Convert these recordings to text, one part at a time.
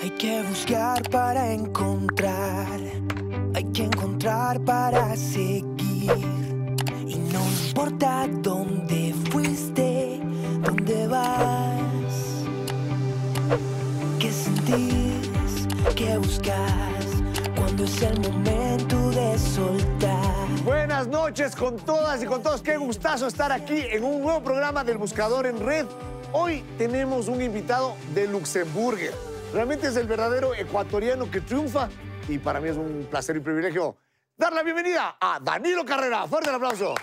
Hay que buscar para encontrar, hay que encontrar para seguir. Y no importa dónde fuiste, dónde vas, qué sentís, qué buscas, cuando es el momento de soltar. Buenas noches con todas y con todos, qué gustazo estar aquí en un nuevo programa del Buscador en Red. Hoy tenemos un invitado de Luxemburgo. Realmente es el verdadero ecuatoriano que triunfa y para mí es un placer y privilegio dar la bienvenida a Danilo Carrera. Fuerte el aplauso.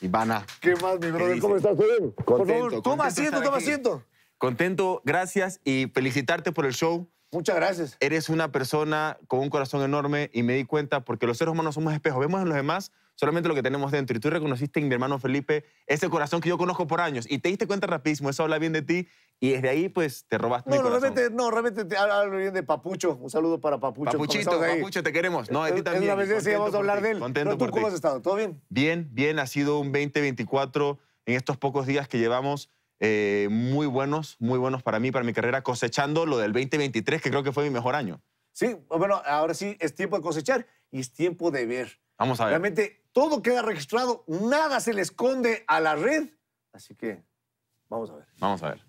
Ivana. ¿Qué más, mi brother? ¿Cómo estás? Contento, toma asiento, toma asiento. Contento, gracias y felicitarte por el show. Muchas gracias. Eres una persona con un corazón enorme y me di cuenta porque los seres humanos somos espejos. Vemos en los demás solamente lo que tenemos dentro. Y tú reconociste en mi hermano Felipe ese corazón que yo conozco por años y te diste cuenta rapidísimo, eso habla bien de ti y desde ahí pues te robaste no, mi corazón. Realmente, no, realmente te hablo bien de Papucho, un saludo para Papucho. Papuchito, Papucho, te queremos. No, a ti también. Es una vez que vamos a hablar de él. Contento cómo has estado? ¿Todo bien? Bien, bien, ha sido un 2024 en estos pocos días que llevamos. Eh, muy buenos, muy buenos para mí, para mi carrera, cosechando lo del 2023, que creo que fue mi mejor año. Sí, bueno, ahora sí es tiempo de cosechar y es tiempo de ver. Vamos a ver. Realmente todo queda registrado, nada se le esconde a la red. Así que vamos a ver. Vamos a ver.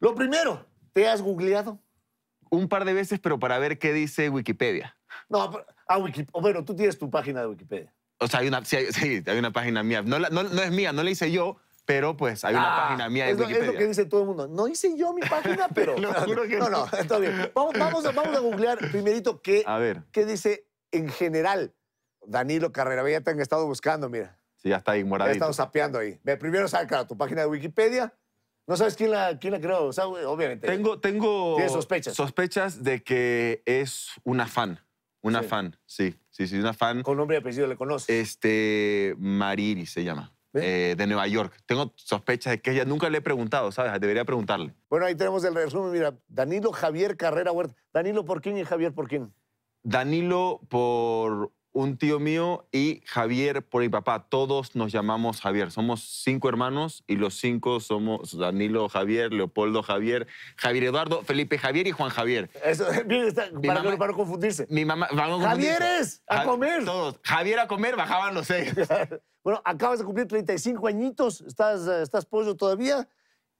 Lo primero, ¿te has googleado? Un par de veces, pero para ver qué dice Wikipedia. No, a ah, Wikipedia. Bueno, tú tienes tu página de Wikipedia. O sea, hay una, sí, hay, una página mía. No, no, no, es mía, no la hice yo, pero pues hay una ah, página mía de es Wikipedia. Lo, es lo que dice todo el mundo. No hice yo mi página, pero... no, no, está bien. Vamos, vamos, a, googlear primerito qué, a ver. qué dice en general, Danilo Carrera ya te han estado buscando, mira. Sí, ya está ahí moradito. Ya estado sapeando ahí. Ve, primero saca tu página de Wikipedia. No sabes quién la, quién la creó, obviamente. Tengo, tengo sospechas. sospechas de que es una fan. Una fan, sí. Sí, sí, una fan. Con nombre y apellido le conoces. Este, Mariri se llama. Eh, de Nueva York. Tengo sospechas de que ella nunca le he preguntado, ¿sabes? Debería preguntarle. Bueno, ahí tenemos el resumen. Mira, Danilo Javier Carrera Huerta. Danilo, ¿por quién y Javier por quién? Danilo por un tío mío y Javier por mi papá. Todos nos llamamos Javier. Somos cinco hermanos y los cinco somos Danilo Javier, Leopoldo Javier, Javier Eduardo, Felipe Javier y Juan Javier. Eso, para, no, confundirse. Mi mamá, vamos a ¡Javieres! ¡A comer! Todos. Javier a comer, bajaban los seis. bueno, acabas de cumplir 35 añitos. ¿Estás, eh, estás pollo todavía?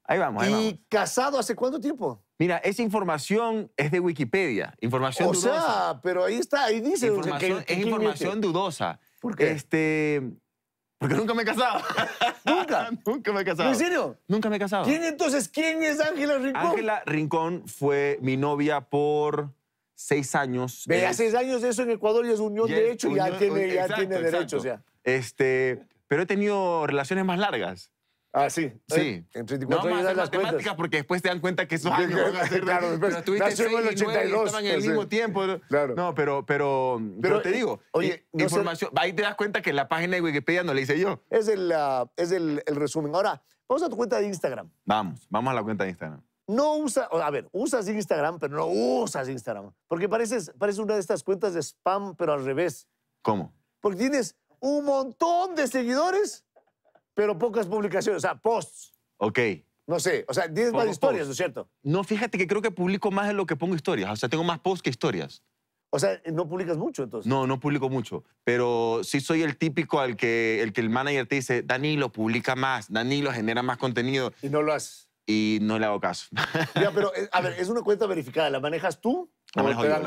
Ahí vamos, ahí ¿Y casado hace cuánto tiempo? Mira, esa información es de Wikipedia, información dudosa. O sea, pero ahí está, ahí dice. que, es información dudosa. ¿Por qué? Este, porque nunca me he casado. ¿Nunca? nunca me he casado. ¿En serio? Nunca me he casado. ¿Quién entonces? ¿Quién es Ángela Rincón? Ángela Rincón fue mi novia por seis años. Ve seis años de eso en Ecuador y es unión de hecho y ya tiene, ya derecho. O este, pero he tenido relaciones más largas. Ah, sí. Sí. En 34 no, años las matemáticas porque después te dan cuenta que eso años van a claro, pero tuviste en el 82. Estaban en el mismo tiempo. Claro. No, pero, pero, te eh, digo, oye, eh, información, ahí te das cuenta que la página de Wikipedia no la hice yo. Es el, ah, es el, resumen. Ahora, vamos a tu cuenta de Instagram. Vamos, vamos a la cuenta de Instagram. No usa, a ver, usas Instagram, pero no usas Instagram. Porque pareces, pareces una de estas cuentas de spam, pero al revés. ¿Cómo? Porque tienes un montón de seguidores pero pocas publicaciones, o sea, posts. Ok. No sé, o sea, tienes más historias, ¿no es cierto? No, fíjate que creo que publico más de lo que pongo historias, o sea, tengo más posts que historias. O sea, no publicas mucho entonces. No, no publico mucho, pero sí soy el típico al que el, que el manager te dice, Danilo, publica más, Danilo, genera más contenido. Y no lo haces. Y no le hago caso. Ya, pero eh, a ver, es una cuenta verificada, ¿la manejas tú? La manejo, yo, la,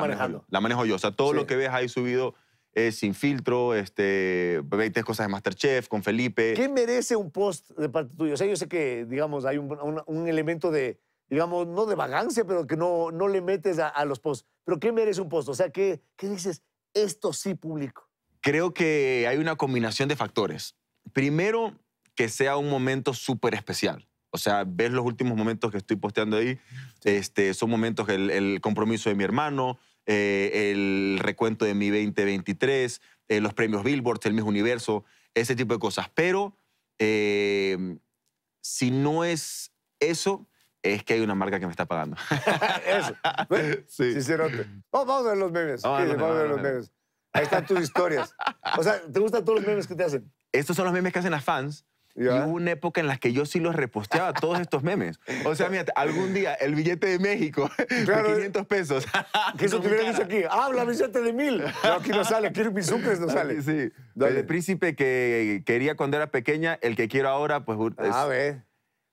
manejo, yo, o sea, todo lo que ves ahí subido es Sin Filtro, este, 20 cosas de Masterchef, con Felipe. ¿Qué merece un post de parte tuya? O sea, yo sé que, digamos, hay un, elemento de, digamos, no de vagancia, pero que no, le metes a, los posts. Pero ¿qué merece un post? O sea, ¿qué, ¿qué dices? Esto sí público. Creo que hay una combinación de factores. Primero, que sea un momento súper especial. O sea, ves los últimos momentos que estoy posteando ahí. Este, son momentos, el compromiso de mi hermano, eh, el recuento de mi 2023, eh, los premios Billboard, el mismo universo, ese tipo de cosas. Pero eh, si no es eso, es que hay una marca que me está pagando. eso. sí. Oh, vamos a ver los memes. vamos a ver los memes. Ahí están tus historias. O sea, ¿te gustan todos los memes que te hacen? Estos son los memes que hacen las fans y hubo una época en la que yo sí los reposteaba todos estos memes. O sea, mira, algún día el billete de México de 500 pesos. que eso tuviera dicho aquí, habla billete de mil. aquí no sale, quiero mis sucres no sale. Sí, el príncipe que quería cuando era pequeña, el que quiero ahora, pues... a ah, ver.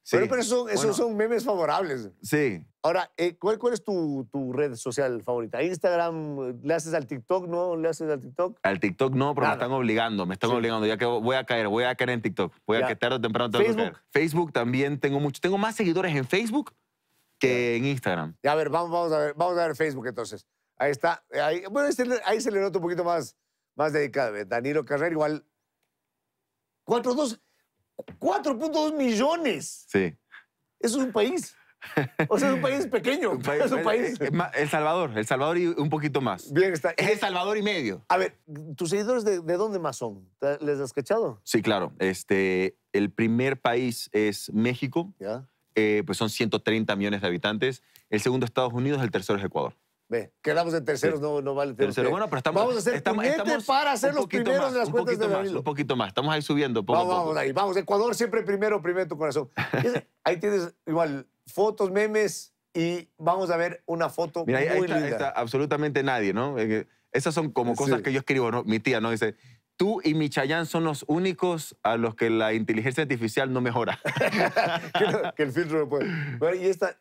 Pero, esos, son, memes favorables. Sí. Ahora, eh, ¿cuál, ¿cuál, es tu, red social favorita? ¿Instagram? ¿Le haces al TikTok? ¿No le haces al TikTok? Al TikTok no, pero me están obligando, me están obligando. Ya que voy a caer, voy a caer en TikTok. Voy a que tarde o temprano tengo Facebook. Facebook también tengo mucho. Tengo más seguidores en Facebook que en Instagram. Ya, a ver, vamos, a ver, vamos a ver Facebook entonces. Ahí está. Ahí, bueno, este ahí se le nota un poquito más, más dedicado. ¿eh? Danilo Carrera, igual. 4-2. 4.2 millones. Sí. Eso es un país. O sea, es un país pequeño. es un país. El Salvador, El Salvador y un poquito más. Bien, está. Es El Salvador y medio. A ver, ¿tus seguidores de, dónde más son? ¿Les has cachado? Sí, claro. Este, el primer país es México. Ya. Eh, pues son 130 millones de habitantes. El segundo, Estados Unidos. El tercero es Ecuador. Ve, quedamos en terceros, no, no vale. Tercero, bueno, pero estamos. Vamos a hacer estamos, estamos para hacer los primeros más, de las cuentas de Danilo. Más, un poquito más, estamos ahí subiendo. Poco, vamos, vamos vamos. Ecuador siempre primero, primero tu corazón. ahí tienes igual fotos, memes y vamos a ver una foto muy ahí está, linda. está absolutamente nadie, ¿no? Esas son como cosas que yo escribo, ¿no? Mi tía, ¿no? Dice, tú y chayán son los únicos a los que la inteligencia artificial no mejora. que, el filtro no puede. esa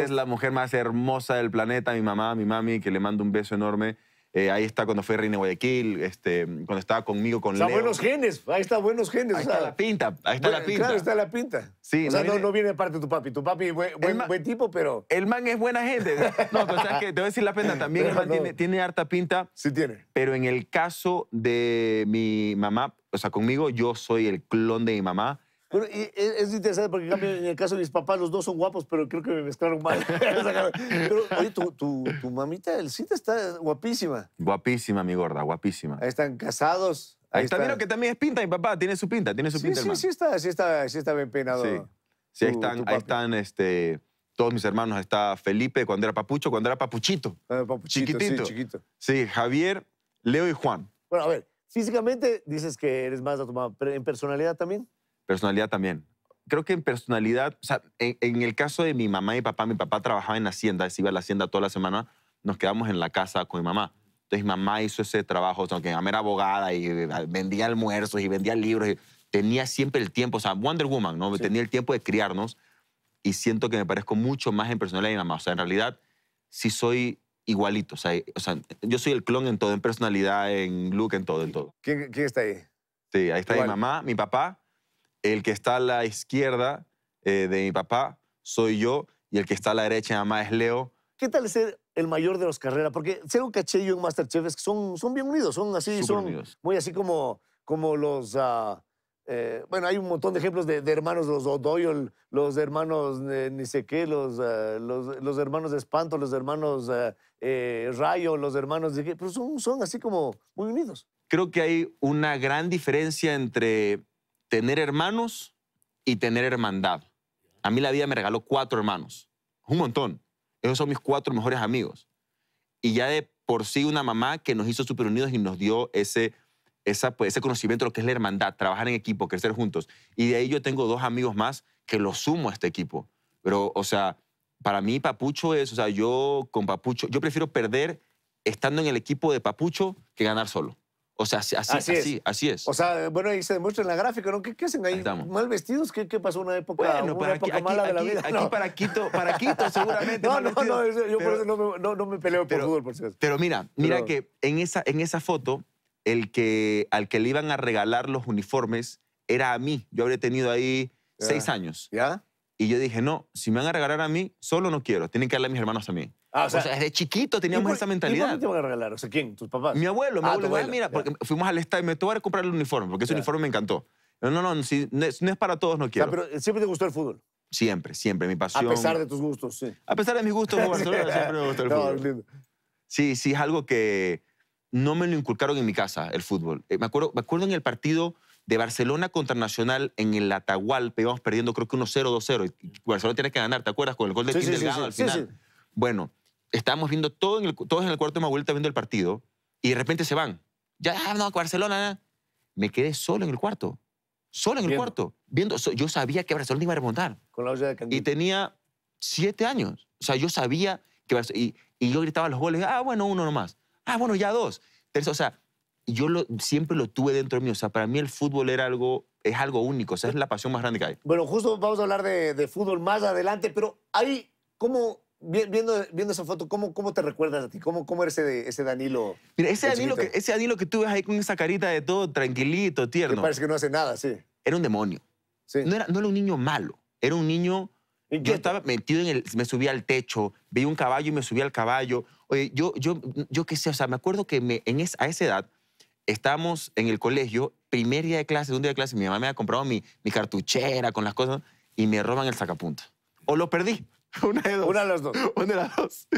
es la mujer más hermosa del planeta, mi mamá, mi mami, que le mando un beso enorme. Eh, ahí está cuando fue Reina Guayaquil, este, cuando estaba conmigo con o sea, buenos genes, ahí está buenos genes. Ahí está la pinta, ahí está la pinta. Claro, está la pinta. Sí, o sea, no, viene, no, de parte de tu papi. Tu papi buen, buen, buen tipo, pero... El man es buena gente. No, pero sea, que te voy a decir la pena también el man tiene, tiene, harta pinta. Sí tiene. Pero en el caso de mi mamá, o sea, conmigo yo soy el clon de mi mamá. E, es, interesante porque en el caso de mis papás, los dos son guapos, pero creo que me mezclaron mal. pero, oye, tu, mamita, el cita está guapísima. Guapísima, mi gorda, guapísima. están casados. Ahí, está. que también es pinta, mi papá tiene su pinta, tiene su pinta. Sí, sí, está, sí, está, sí está bien peinado. Sí, ahí están, ahí están este, todos mis hermanos. está Felipe cuando era papucho, cuando era papuchito. Ah, chiquitito. Sí, Javier, Leo y Juan. Bueno, a ver, físicamente dices que eres más de tu pero en personalidad también. Personalidad también. Creo que en personalidad, o sea, en, el caso de mi mamá y papá, mi papá trabajaba en Hacienda, se iba a la Hacienda toda la semana, nos quedamos en la casa con mi mamá. Entonces mi mamá hizo ese trabajo, o sea, que mi mamá era abogada y eh, vendía almuerzos y vendía libros, y tenía siempre el tiempo, o sea, Wonder Woman, ¿no? Tenía el tiempo de criarnos y siento que me parezco mucho más en personalidad a mi mamá. O sea, en realidad sí soy igualito, o sea, yo soy el clon en todo, en personalidad, en look, en todo, en todo. ¿Quién, quién está ahí? Sí, ahí está mi mamá, mi papá el que está a la izquierda eh, de mi papá soy yo y el que está a la derecha de mamá es Leo. ¿Qué tal ser el mayor de los carreras? Porque ser un caché yo en Masterchef son, son bien unidos, son así, son muy así como, como los... Ah, eh, bueno, hay un montón de ejemplos de, hermanos, los O'Doyle, los hermanos eh, ni sé qué, ah, los, los, hermanos de Espanto, los hermanos ah, Rayo, los hermanos de pero son, son así como muy unidos. Creo que hay una gran diferencia entre tener hermanos y tener hermandad. A mí la vida me regaló cuatro hermanos, un montón. Esos son mis cuatro mejores amigos. Y ya de por sí una mamá que nos hizo súper unidos y nos dio ese, pues, ese conocimiento de lo que es la hermandad, trabajar en equipo, crecer juntos. Y de ahí yo tengo dos amigos más que los sumo a este equipo. Pero, o sea, para mí Papucho es, o sea, yo con Papucho, yo prefiero perder estando en el equipo de Papucho que ganar solo. O sea, así, es. así, es. O sea, bueno, ahí se demuestra en la gráfica, ¿no? ¿Qué, hacen ahí? mal vestidos, ¿Qué, pasó una época, una época mala de la vida? Aquí, para Quito, para Quito seguramente. no, no, no, yo por eso no me, peleo por fútbol, por cierto. Pero mira, mira que en esa, en esa foto, el que, al que le iban a regalar los uniformes era a mí. Yo habría tenido ahí seis años. ¿Ya? Y yo dije, no, si me van a regalar a mí, solo no quiero. Tienen que darle a mis hermanos también. Ah, o, sea, chiquito teníamos esa mentalidad. ¿Y te van a regalar? O sea, ¿quién? ¿Tus papás? Mi abuelo, mi ah, ah, abuelo. mira, porque fuimos al estadio, me tuve a comprar el uniforme, porque ese uniforme me encantó. No, no, no, no, es, para todos, no quiero. Ah, pero eh, siempre te gustó el fútbol. Siempre, siempre, mi pasión. A pesar de tus gustos, sí. A pesar de mis gustos, Barcelona siempre me gustó el fútbol. Sí, sí, es algo que no me lo inculcaron en mi casa, el fútbol. Eh, me acuerdo, me acuerdo en el partido de Barcelona contra Nacional en el Atahualpa, íbamos perdiendo creo que 1-0, 2-0. Barcelona tiene que ganar, ¿te acuerdas? Con el gol de sí, Kim sí, Delgado sí, al final. Bueno, estábamos viendo todo en el, todos en el cuarto de vuelta viendo el partido y de repente se van. Ya, ah, no, Barcelona. Ah. Me quedé solo en el cuarto. Solo en el cuarto. Viendo, yo sabía que Barcelona iba a remontar. Con la de Y tenía siete años. O sea, yo sabía que Barcelona, y, yo gritaba los goles. Ah, bueno, uno nomás. Ah, bueno, ya dos. o sea, yo siempre lo tuve dentro de mí. O sea, para mí el fútbol era algo, es algo único. O sea, es la pasión más grande que hay. Bueno, justo vamos a hablar de, de fútbol más adelante, pero hay como viendo, viendo esa foto, ¿cómo, ¿cómo te recuerdas a ti? ¿Cómo, cómo eres ese, ese Danilo? Mira, ese Danilo, que, ese Danilo que tú ves ahí con esa carita de todo tranquilito, tierno. parece que no hace nada, sí. Era un demonio. No, era, no era un niño malo, era un niño... Yo, estaba metido en el... Me subía al techo, veía un caballo y me subía al caballo. Oye, yo, yo, yo qué sé, o sea, me acuerdo que me, en a esa edad estábamos en el colegio, primer día de clase, un día de clase, mi mamá me había comprado mi, mi cartuchera con las cosas y me roban el sacapunta. O lo perdí. Una de dos. Una de las dos. Una de las dos.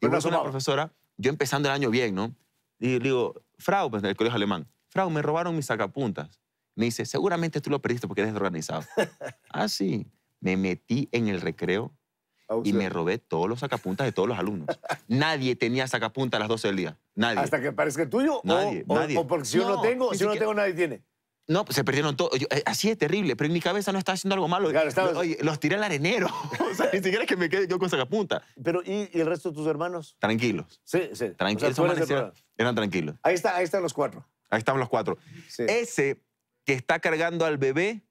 Y una profesora, yo empezando el año bien, ¿no? Y le digo, Frau, pues, el del colegio alemán, Frau, me robaron mis sacapuntas. Me dice, seguramente tú lo perdiste porque eres desorganizado. ah, sí. Me metí en el recreo y me robé todos los sacapuntas de todos los alumnos. nadie tenía sacapuntas a las 12 del día. Nadie. ¿Hasta que parezca el tuyo? Nadie. O, nadie. o porque si no, tengo, si yo no tengo, nadie tiene. No, pues, se perdieron todo. Eh, así es terrible, pero en mi cabeza no estaba haciendo algo malo. los tiré al arenero. o sea, ni siquiera es que me quede yo con sacapunta. Pero, ¿y, el resto de tus hermanos? Tranquilos. Sí, sí. Tranquilos. eran, tranquilos. ahí, está, ahí están los cuatro. Ahí están los cuatro. Ese que está cargando al bebé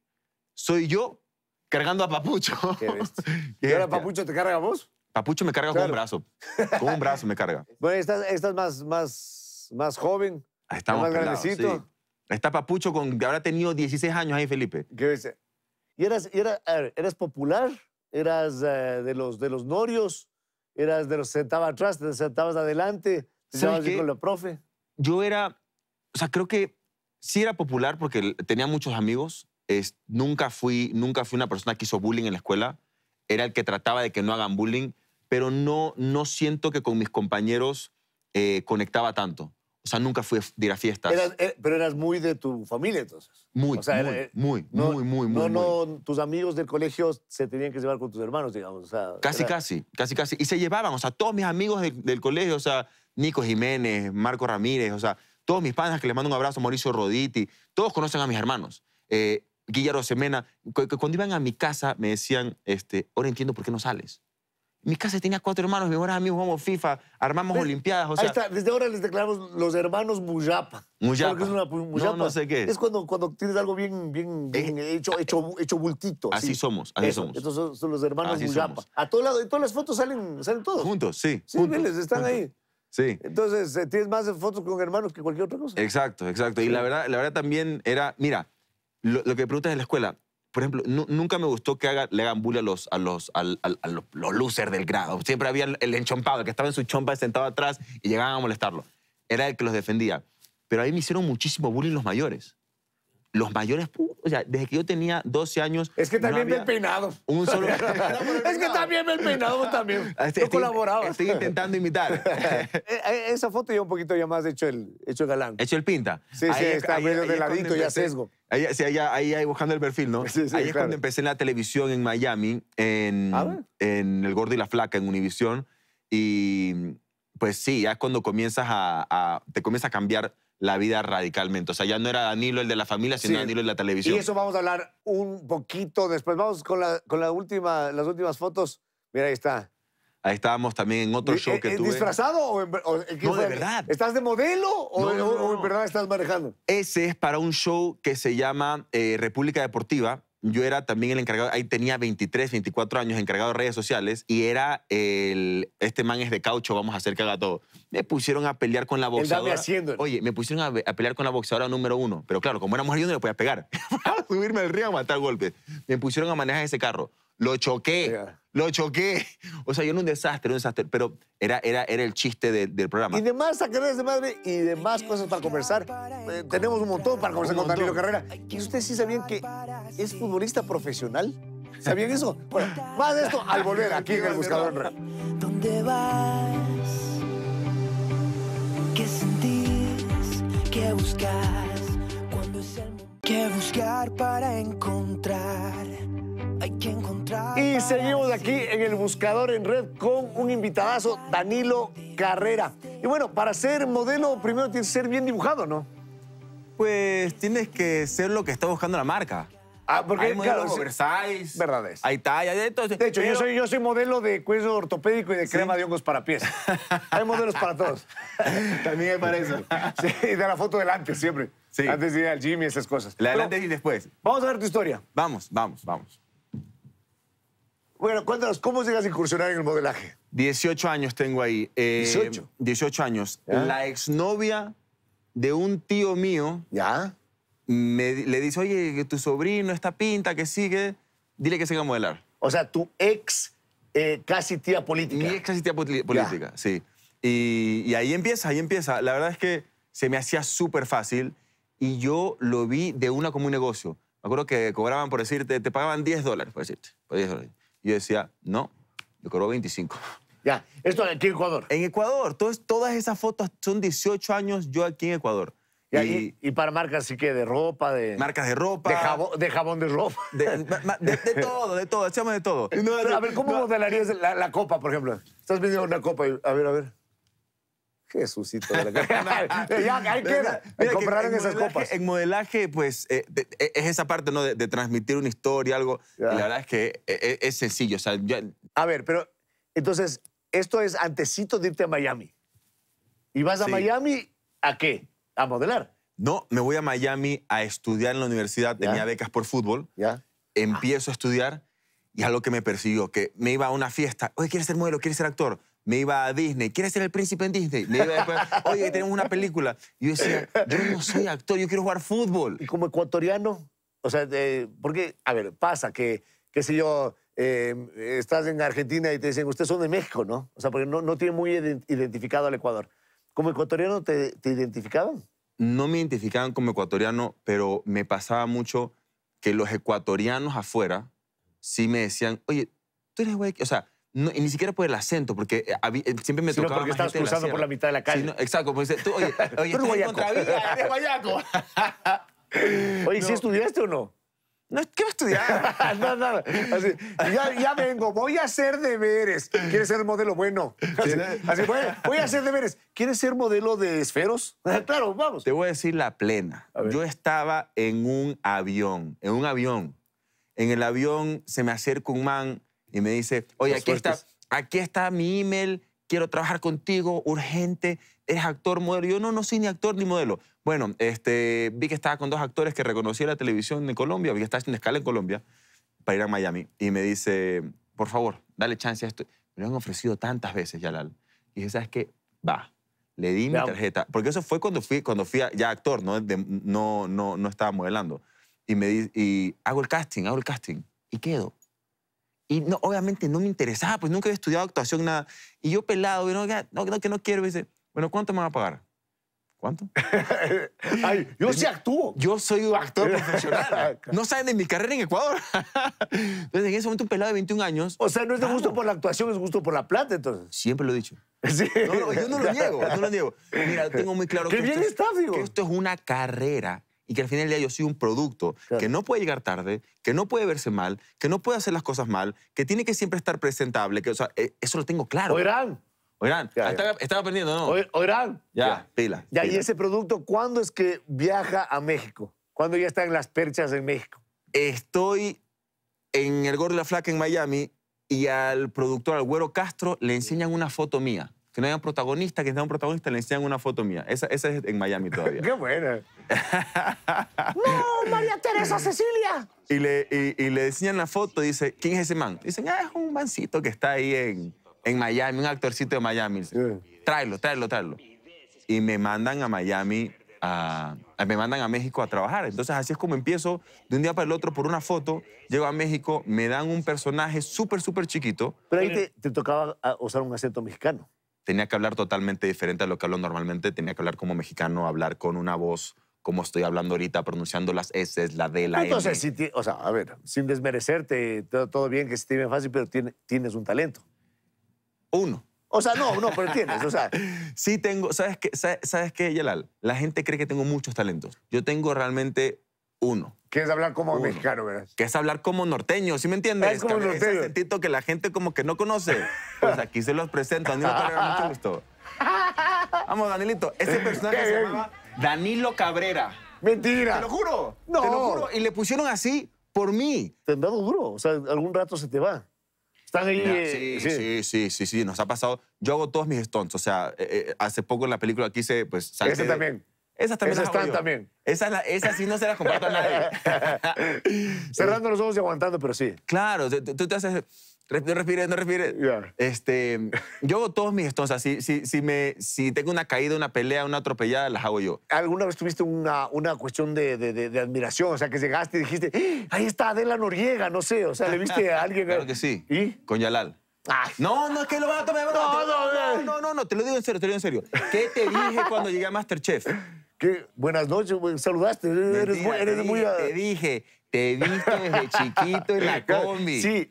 soy yo cargando a Papucho. ¿Y ahora Papucho te carga a vos? Papucho me carga con un brazo. Con un brazo me carga. Bueno, estás, más, más, más joven. Ahí Estamos más grandecito. Está Papucho con que habrá tenido 16 años ahí, Felipe. ¿Qué dice? Y eras, era, popular, eras eh, de, los, de los norios, eras de los sentaba atrás, te sentabas adelante, te sentabas con los profe. Yo era, o sea, creo que sí era popular porque tenía muchos amigos. nunca, fui, nunca fui una persona que hizo bullying en la escuela. Era el que trataba de que no hagan bullying, pero no, no siento que con mis compañeros eh, conectaba tanto. O sea, nunca fui a ir a fiestas. Eh, pero eras muy de tu familia entonces. Muy, muy, eh, muy, muy, muy, no, muy, no, tus amigos del colegio se tenían que llevar con tus hermanos, digamos. casi, casi, casi, casi. Y se llevaban, o sea, todos mis amigos del colegio, o sea, Nico Jiménez, Marco Ramírez, o sea, todos mis panas que les mando un abrazo, Mauricio Roditi, todos conocen a mis hermanos. Eh, Guillermo Semena, cuando iban a mi casa me decían, este, ahora entiendo por qué no sales mi casa tenía cuatro hermanos, mis mejores amigos jugamos FIFA, armamos eh, Olimpiadas. O Ahí desde ahora les declaramos los hermanos Muyapa. Muyapa. es No, sé qué es. Es cuando, cuando tienes algo bien, bien, eh, hecho, hecho, hecho bultito. Así somos, así somos. Estos son, los hermanos Muyapa. A todo lado, y todas las fotos salen, salen todos. Juntos, sí. Sí, están ahí. Sí. Entonces, eh, tienes más fotos con hermanos que cualquier otra cosa. Exacto, exacto. Y la verdad, la verdad también era, mira, lo, que preguntas en la escuela, por ejemplo, nunca me gustó que haga, le hagan bullying a los, a los, los, losers del grado. Siempre había el, enchompado, el que estaba en su chompa sentado atrás y llegaban a molestarlo. Era el que los defendía. Pero ahí me hicieron muchísimo bullying los mayores los mayores, o sea, desde que yo tenía 12 años. Es que también me he peinado. Un solo. es que también me peinado también. Estoy, yo colaboraba. Estoy intentando imitar. Eh, eh, esa foto ya un poquito ya más hecho el, hecho el galán. Hecho el pinta. Sí, sí, está medio deladito y ladito, ya sesgo. Ahí, sí, ahí, buscando el perfil, ¿no? Sí, sí, ahí es cuando empecé en la televisión en Miami, en, ah, en El Gordo y la Flaca, en Univisión. Y pues sí, ya es cuando comienzas a, te comienzas a cambiar la vida radicalmente. O sea, ya no era Danilo el de la familia, sino Danilo el de la televisión. Y eso vamos a hablar un poquito después. Vamos con, con la última, las últimas fotos. Mira, ahí está. Ahí estábamos también en otro eh, show eh, que eh, tuve. ¿Disfrazado o, en, o No, de verdad. ¿Estás de modelo o, en verdad estás manejando? Ese es para un show que se llama República Deportiva, yo era también el encargado, ahí tenía 23, 24 años, encargado de redes sociales, y era el, este man es de caucho, vamos a hacer que haga todo. Me pusieron a pelear con la boxeadora. Oye, me pusieron a, pelear con la boxeadora número uno, pero claro, como era mujer yo no le podía pegar. subirme al río a matar golpes. Me pusieron a manejar ese carro. Lo choqué lo choqué. O sea, yo era un desastre, un desastre. Pero era, era, era el chiste del programa. Y demás sacaderas de madre y demás cosas para conversar. Eh, tenemos un montón para conversar con Danilo Carrera. ¿Y ustedes sí sabían que es futbolista profesional? ¿Sabían eso? Bueno, más de esto al volver aquí en El Buscador. ¿Dónde vas? ¿Qué sentís? ¿Qué buscas? ¿Cuándo es el ¿Qué buscar para encontrar? Hay que encontrar. Y seguimos aquí en el Buscador en Red con un invitadazo, Danilo Carrera. Y bueno, para ser modelo primero tienes que ser bien dibujado, ¿no? Pues tienes que ser lo que está buscando la marca. Ah, porque hay modelos verdad hay de De hecho, yo, soy, yo soy modelo de cuello ortopédico y de crema de hongos para pies. hay modelos para todos. También hay para eso. sí, de la foto delante siempre. Antes de ir al gym y esas cosas. La delante y después. Vamos a ver tu historia. Vamos, vamos, vamos. Bueno, cuéntanos, ¿cómo llegas a incursionar en el modelaje? 18 años tengo ahí. 18. Eh, 18 años. La exnovia de un tío mío. ¿Ya? Me, le dice, oye, tu sobrino está pinta, que sigue, dile que se a modelar. O sea, tu ex eh, casi tía política. Mi ex casi tía política, sí. Y, y, ahí empieza, ahí empieza. La verdad es que se me hacía súper fácil y yo lo vi de una como un negocio. Me acuerdo que cobraban, por decirte, te pagaban 10 dólares, por decirte, por 10 dólares. Y yo decía, no, yo cobro 25. Ya, ¿esto aquí en Ecuador? En Ecuador. todas esas fotos son 18 años yo aquí en Ecuador. Y, para marcas sí que de ropa, de... Marcas de ropa. De jabón de, jabón de ropa. De, de, todo, de todo, de todo. a ver, ¿cómo modelarías la, copa, por ejemplo? Estás vendiendo una copa y, a ver, a ver. Jesucito de la ya, ahí queda. Me compraron esas copas. En modelaje, pues, eh, e, es esa parte, ¿no? De, transmitir una historia, algo. Y la verdad es que e, e, es, sencillo. A ver, pero entonces, esto es antecito de irte a Miami. ¿Y vas a Miami a qué? ¿A modelar? No, me voy a Miami a estudiar en la universidad. Tenía becas por fútbol. Ya. Empiezo a estudiar y algo que me persiguió, que me iba a una fiesta. Oye, ¿quieres ser modelo? ¿Quieres ser actor? me iba a Disney. ¿Quieres ser el príncipe en Disney? Me iba oye, tenemos una película. Y yo decía, yo no soy actor, yo quiero jugar fútbol. ¿Y como ecuatoriano? O sea, porque, a ver, pasa que, qué sé yo, em, estás en Argentina y te dicen, ustedes son de México, ¿no? O sea, porque no, no tiene muy identificado al Ecuador. ¿Como ecuatoriano te, te identificaban? No me identificaban como ecuatoriano, pero me pasaba mucho que los ecuatorianos afuera sí me decían, oye, tú eres güey. O sea, ni siquiera por el acento, porque eh, eh, siempre me tocaba. porque estabas cruzando por la mitad de la calle. exacto, porque tú, oye, oye, tú eres eres guayaco. oye, ¿sí estudiaste o no? No, ¿qué va a estudiar? No, no, ya, vengo, voy a hacer deberes. ¿Quieres ser modelo bueno? Así, voy, a hacer deberes. ¿Quieres ser modelo de esferos? claro, vamos. Te voy a decir la plena. Yo estaba en un avión, en un avión. En el avión se me acerca un man y me dice, oye, aquí está, aquí está mi email, quiero trabajar contigo, urgente, eres actor, modelo. Yo no, no soy ni actor ni modelo. Bueno, este, vi que estaba con dos actores que reconocí en la televisión en Colombia, vi que estaba haciendo escala en Colombia para ir a Miami. Y me dice, por favor, dale chance a esto. Me lo han ofrecido tantas veces, Yalal. Y dije, ¿sabes qué? Va. Le di mi tarjeta. Porque eso fue cuando fui, cuando fui ya actor, no, no, no, no estaba modelando. Y, me, y hago el casting, hago el casting. Y quedo. Y no, obviamente no me interesaba, pues nunca había estudiado actuación, nada. Y yo pelado, no, que no quiero. Y dice, bueno, ¿cuánto me van a pagar? ¿Cuánto? Ay, yo sí actúo. Yo soy un actor profesional. No saben de mi carrera en Ecuador. entonces, en ese momento, un pelado de 21 años. O sea, no es de gusto por la actuación, es gusto por la plata, entonces. Siempre lo he dicho. Sí. No, yo no lo niego, no lo niego. Mira, tengo muy claro que esto es una carrera y que al final del día yo soy un producto que no puede llegar tarde, que no puede verse mal, que no puede hacer las cosas mal, que tiene que siempre estar presentable, que eh, eso lo tengo claro. Oirán. Oirán, ah, estaba aprendiendo, ¿no? Oirán. Ya, pila. y ese producto, ¿cuándo es que viaja a México? ¿Cuándo ya está en las perchas en México? Estoy en el Gordo de Flaca en Miami y al productor, al Güero Castro, le enseñan una foto mía que no haya un protagonista, que sea un protagonista, le enseñan una foto mía. Esa, es en Miami todavía. ¡Qué buena! ¡No, María Teresa Cecilia! Y le, y, enseñan la foto, dice, ¿quién es ese man? Dicen, ah, es un mancito que está ahí en, en Miami, un actorcito de Miami. tráelo, tráelo, tráelo. Y me mandan a Miami, a, me mandan a México a trabajar. Entonces así es como empiezo de un día para el otro por una foto, llego a México, me dan un personaje súper, súper chiquito. Pero ahí te tocaba ah, usar un acento mexicano tenía que hablar totalmente diferente a lo que hablo normalmente, tenía que hablar como mexicano, hablar con una voz como estoy hablando ahorita, pronunciando las S, la D, la Entonces, M. o sea, a ver, sin desmerecerte, todo, bien que se te fácil, pero tienes un talento. Uno. O sea, no, no, pero tienes, o sea. sí tengo, ¿sabes qué? ¿Sabes, sabes qué, La gente cree que tengo muchos talentos. Yo tengo realmente uno. Que es hablar como mexicano, ¿verdad? Que es hablar como norteño, ¿sí me entiendes? Es como sentito que la gente como que no conoce. Pues aquí se los presento. Danilo Cabrera, mucho gusto. Vamos, Danilito. ese personaje se llamaba Danilo Cabrera. Mentira. Te lo juro. No. Te lo juro. Y le pusieron así por mí. Te han dado duro. O sea, algún rato se te va. Están ahí. Eh, sí, sí, sí, sí, sí, Nos ha pasado. Yo hago todos mis stones O sea, eh, eh, hace poco en la película aquí se, pues, Ese también. Esas también esas las están yo. también. Esas, esas, sí no se las comparto a nadie. Cerrando los ojos y aguantando, pero sí. Claro, tú te haces... No refieres, no refieres. Este, yo hago todos mis Si, si, si, me, si tengo una caída, una pelea, una atropellada, las hago yo. ¿Alguna vez tuviste una, una cuestión de, de, admiración? O sea, que llegaste y dijiste, ah, ahí está Adela Noriega, no sé. O sea, ¿le viste a alguien? Claro que sí. ¿Y? Con Yalal. No, no, es que lo van a tomar. No no no, no, no, no, te lo digo en serio, te lo digo en serio. ¿Qué te dije cuando llegué a Masterchef? Buenas noches, Saludaste. eres muy. Eres ah. te, dije, te viste desde chiquito en la combi. Sí,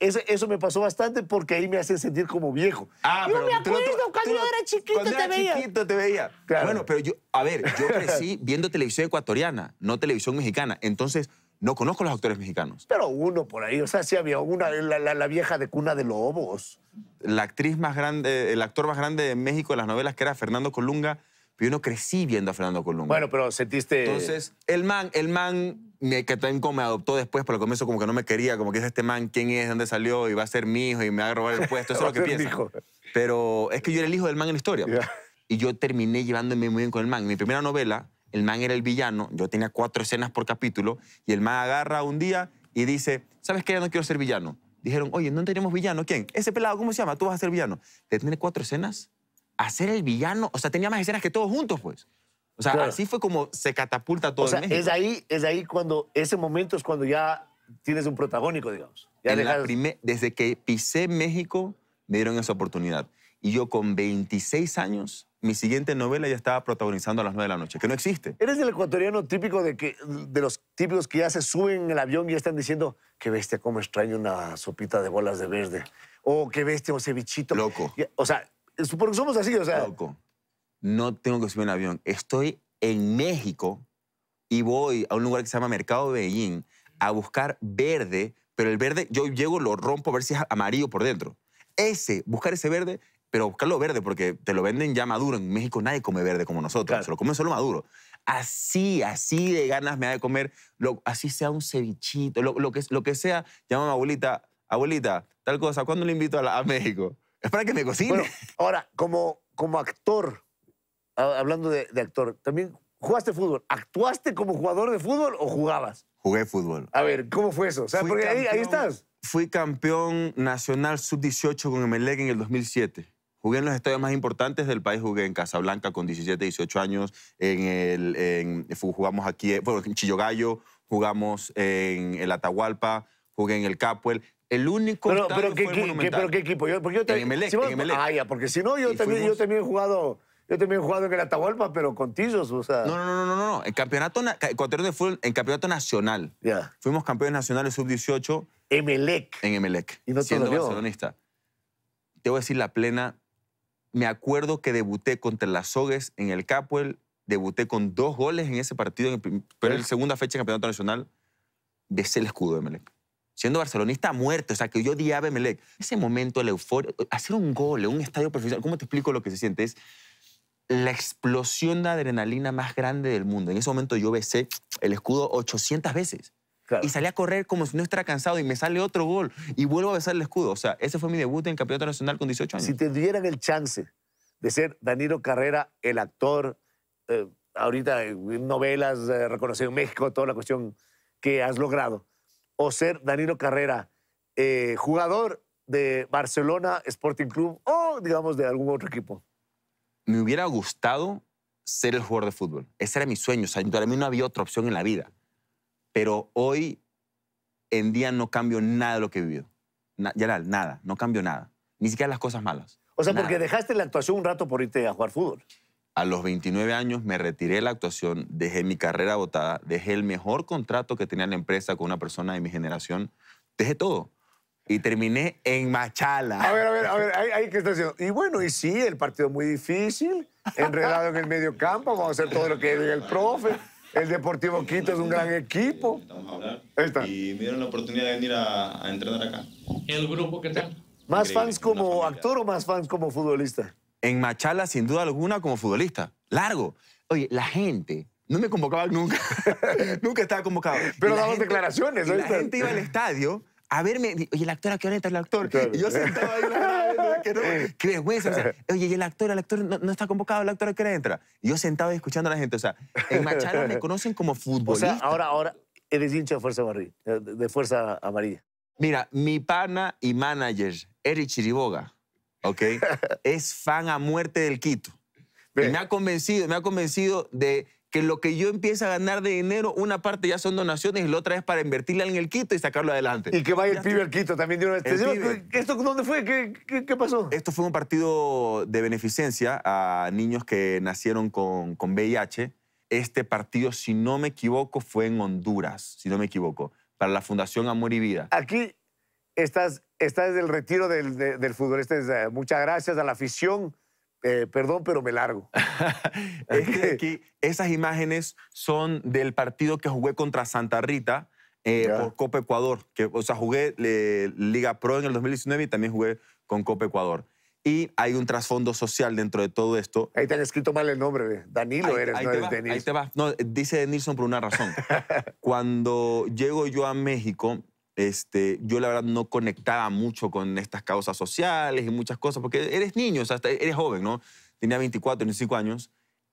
eso, me pasó bastante porque ahí me hacen sentir como viejo. Ah, me acuerdo, cuando era chiquito cuando te era veía. chiquito te veía. Bueno, pero yo, a ver, yo crecí viendo televisión ecuatoriana, no televisión mexicana. Entonces, no conozco los actores mexicanos. Pero uno por ahí, o sea, sí había una, la, vieja de cuna de lobos. La actriz más grande, el actor más grande de México de las novelas, que era Fernando Colunga, yo no crecí viendo a Fernando Colunga. Bueno, pero sentiste... Entonces, el man, el man me, que también me adoptó después, pero al comienzo como que no me quería, como que es este man, ¿quién es? ¿Dónde salió? Y va a ser mi hijo y me va a robar el puesto. Eso es lo que piensa. Pero es que yo era el hijo del man en la historia. Pues. Y yo terminé llevándome muy bien con el man. Mi primera novela, el man era el villano, yo tenía cuatro escenas por capítulo, y el man agarra un día y dice, ¿sabes qué? Ya no quiero ser villano. Dijeron, oye, no tenemos villano. ¿Quién? Ese pelado, ¿cómo se llama? Tú vas a ser villano. te tiene cuatro escenas? hacer el villano, o sea, tenía más escenas que todos juntos, pues. O sea, así fue como se catapulta todo o sea, Es ahí, es ahí cuando, ese momento es cuando ya tienes un protagónico, digamos. Ya desde que pisé México, me dieron esa oportunidad. Y yo con 26 años, mi siguiente novela ya estaba protagonizando a las 9 de la noche, que no existe. Eres el ecuatoriano típico de, que, de los típicos que ya se suben en el avión y ya están diciendo, qué bestia, cómo extraño una sopita de bolas de verde. O qué bestia, un cevichito. Loco. o sea, porque somos así, o sea. no tengo que subir un avión. Estoy en México y voy a un lugar que se llama Mercado de Beijing a buscar verde, pero el verde yo llego, lo rompo a ver si es amarillo por dentro. Ese, buscar ese verde, pero buscarlo verde, porque te lo venden ya maduro. En México nadie come verde como nosotros, se lo comen solo maduro. Así, así de ganas me da de comer, lo, así sea un cevichito, lo, que, sea. Llama a mi abuelita, abuelita, tal cosa, ¿cuándo le invito a, a México? Es para que me cocine. Bueno, ahora, como, como actor, hablando de, actor, también jugaste fútbol. ¿Actuaste como jugador de fútbol o jugabas? Jugué fútbol. A ver, ¿cómo fue eso? O sea, porque ahí, estás. Fui campeón nacional sub-18 con Emelec en el 2007. Jugué en los estadios más importantes del país. Jugué en Casablanca con 17, 18 años. En el, en, jugamos aquí, eh, bueno, en Chillogallo. Jugamos en el Atahualpa. Jugué en el Capuel. El único pero, pero ¿qué, fue qué, pero qué equipo? porque yo en Emelec, Ah, ya, porque si no, yo, también, yo también he jugado... Yo también he jugado en el Atahualpa, pero con Tillos, o sea... No, no, no, no, no. en campeonato de fútbol, en campeonato nacional. Fuimos campeones nacionales sub-18. Emelec. En Emelec. Y no siendo dolió? barcelonista. Te voy a decir la plena. Me acuerdo que debuté contra las Azogues en el Capuel. Debuté con dos goles en ese partido, pero en la segunda fecha de campeonato nacional. Besé el escudo de Emelec siendo barcelonista muerto, o sea, que yo di a Bemelec. Ese momento, la euforia, hacer un gol en un estadio profesional, ¿cómo te explico lo que se siente? Es la explosión de adrenalina más grande del mundo. En ese momento yo besé el escudo 800 veces. Y salí a correr como si no estuviera cansado y me sale otro gol y vuelvo a besar el escudo. O sea, ese fue mi debut en Campeonato Nacional con 18 años. Si te dieran el chance de ser Danilo Carrera, el actor, eh, ahorita en novelas, eh, reconocido en México, toda la cuestión que has logrado, o ser Danilo Carrera, eh, jugador de Barcelona Sporting Club o, digamos, de algún otro equipo? Me hubiera gustado ser el jugador de fútbol. Ese era mi sueño. O sea, para mí no había otra opción en la vida. Pero hoy en día no cambio nada de lo que he vivido. ya nada, no cambio nada. Ni siquiera las cosas malas. O sea, porque dejaste la actuación un rato por irte a jugar fútbol. A los 29 años me retiré de la actuación, dejé mi carrera votada, dejé el mejor contrato que tenía la empresa con una persona de mi generación, dejé todo. Y terminé en Machala. A ver, a ver, a ver, ahí, que está haciendo. Y bueno, y sí, el partido muy difícil, enredado en el medio campo, vamos a hacer todo lo que diga el profe. El Deportivo Quito es un gran equipo. está. Y me dieron la oportunidad de venir a, entrenar acá. ¿El grupo qué tal? ¿Más fans como actor o más fans como futbolista? en Machala, sin duda alguna, como futbolista. Largo. Oye, la gente no me convocaba nunca. nunca estaba convocado. Pero damos declaraciones. ¿no? la gente iba al estadio a verme. Oye, el actor, ¿a qué hora entra el actor? Y yo sentado ahí. qué vergüenza. oye, el actor, el actor no, está convocado, el actor, ¿a qué hora entra? Y yo sentado escuchando a la gente. O sea, en Machala me conocen como futbolista. O sea, ahora, ahora eres hincha de Fuerza Amarilla. De Fuerza Amarilla. Mira, mi pana y manager, Eric Chiriboga, ¿ok? es fan a muerte del Quito. me ha convencido, me ha convencido de que lo que yo empiezo a ganar de dinero, una parte ya son donaciones y la otra es para invertirla en el Quito y sacarlo adelante. Y que vaya el pibe al Quito también ¿Esto dónde fue? ¿Qué, pasó? Esto fue un partido de beneficencia a niños que nacieron con, con VIH. Este partido, si no me equivoco, fue en Honduras, si no me equivoco, para la Fundación Amor y Vida. Aquí estás está desde el retiro del, del futbolista. Eh, muchas gracias a la afición. Eh, perdón, pero me largo. Aquí, esas imágenes son del partido que jugué contra Santa Rita eh, por Copa Ecuador. Que, o sea, jugué Liga Pro en el 2019 y también jugué con Copa Ecuador. Y hay un trasfondo social dentro de todo esto. Ahí te han escrito mal el nombre, Danilo eres, no eres Ahí te vas. No, dice Denilson por una razón. Cuando llego yo a México, este, yo la verdad no conectaba mucho con estas causas sociales y muchas cosas, porque eres niño, o eres joven, ¿no? Tenía 24, 25 años,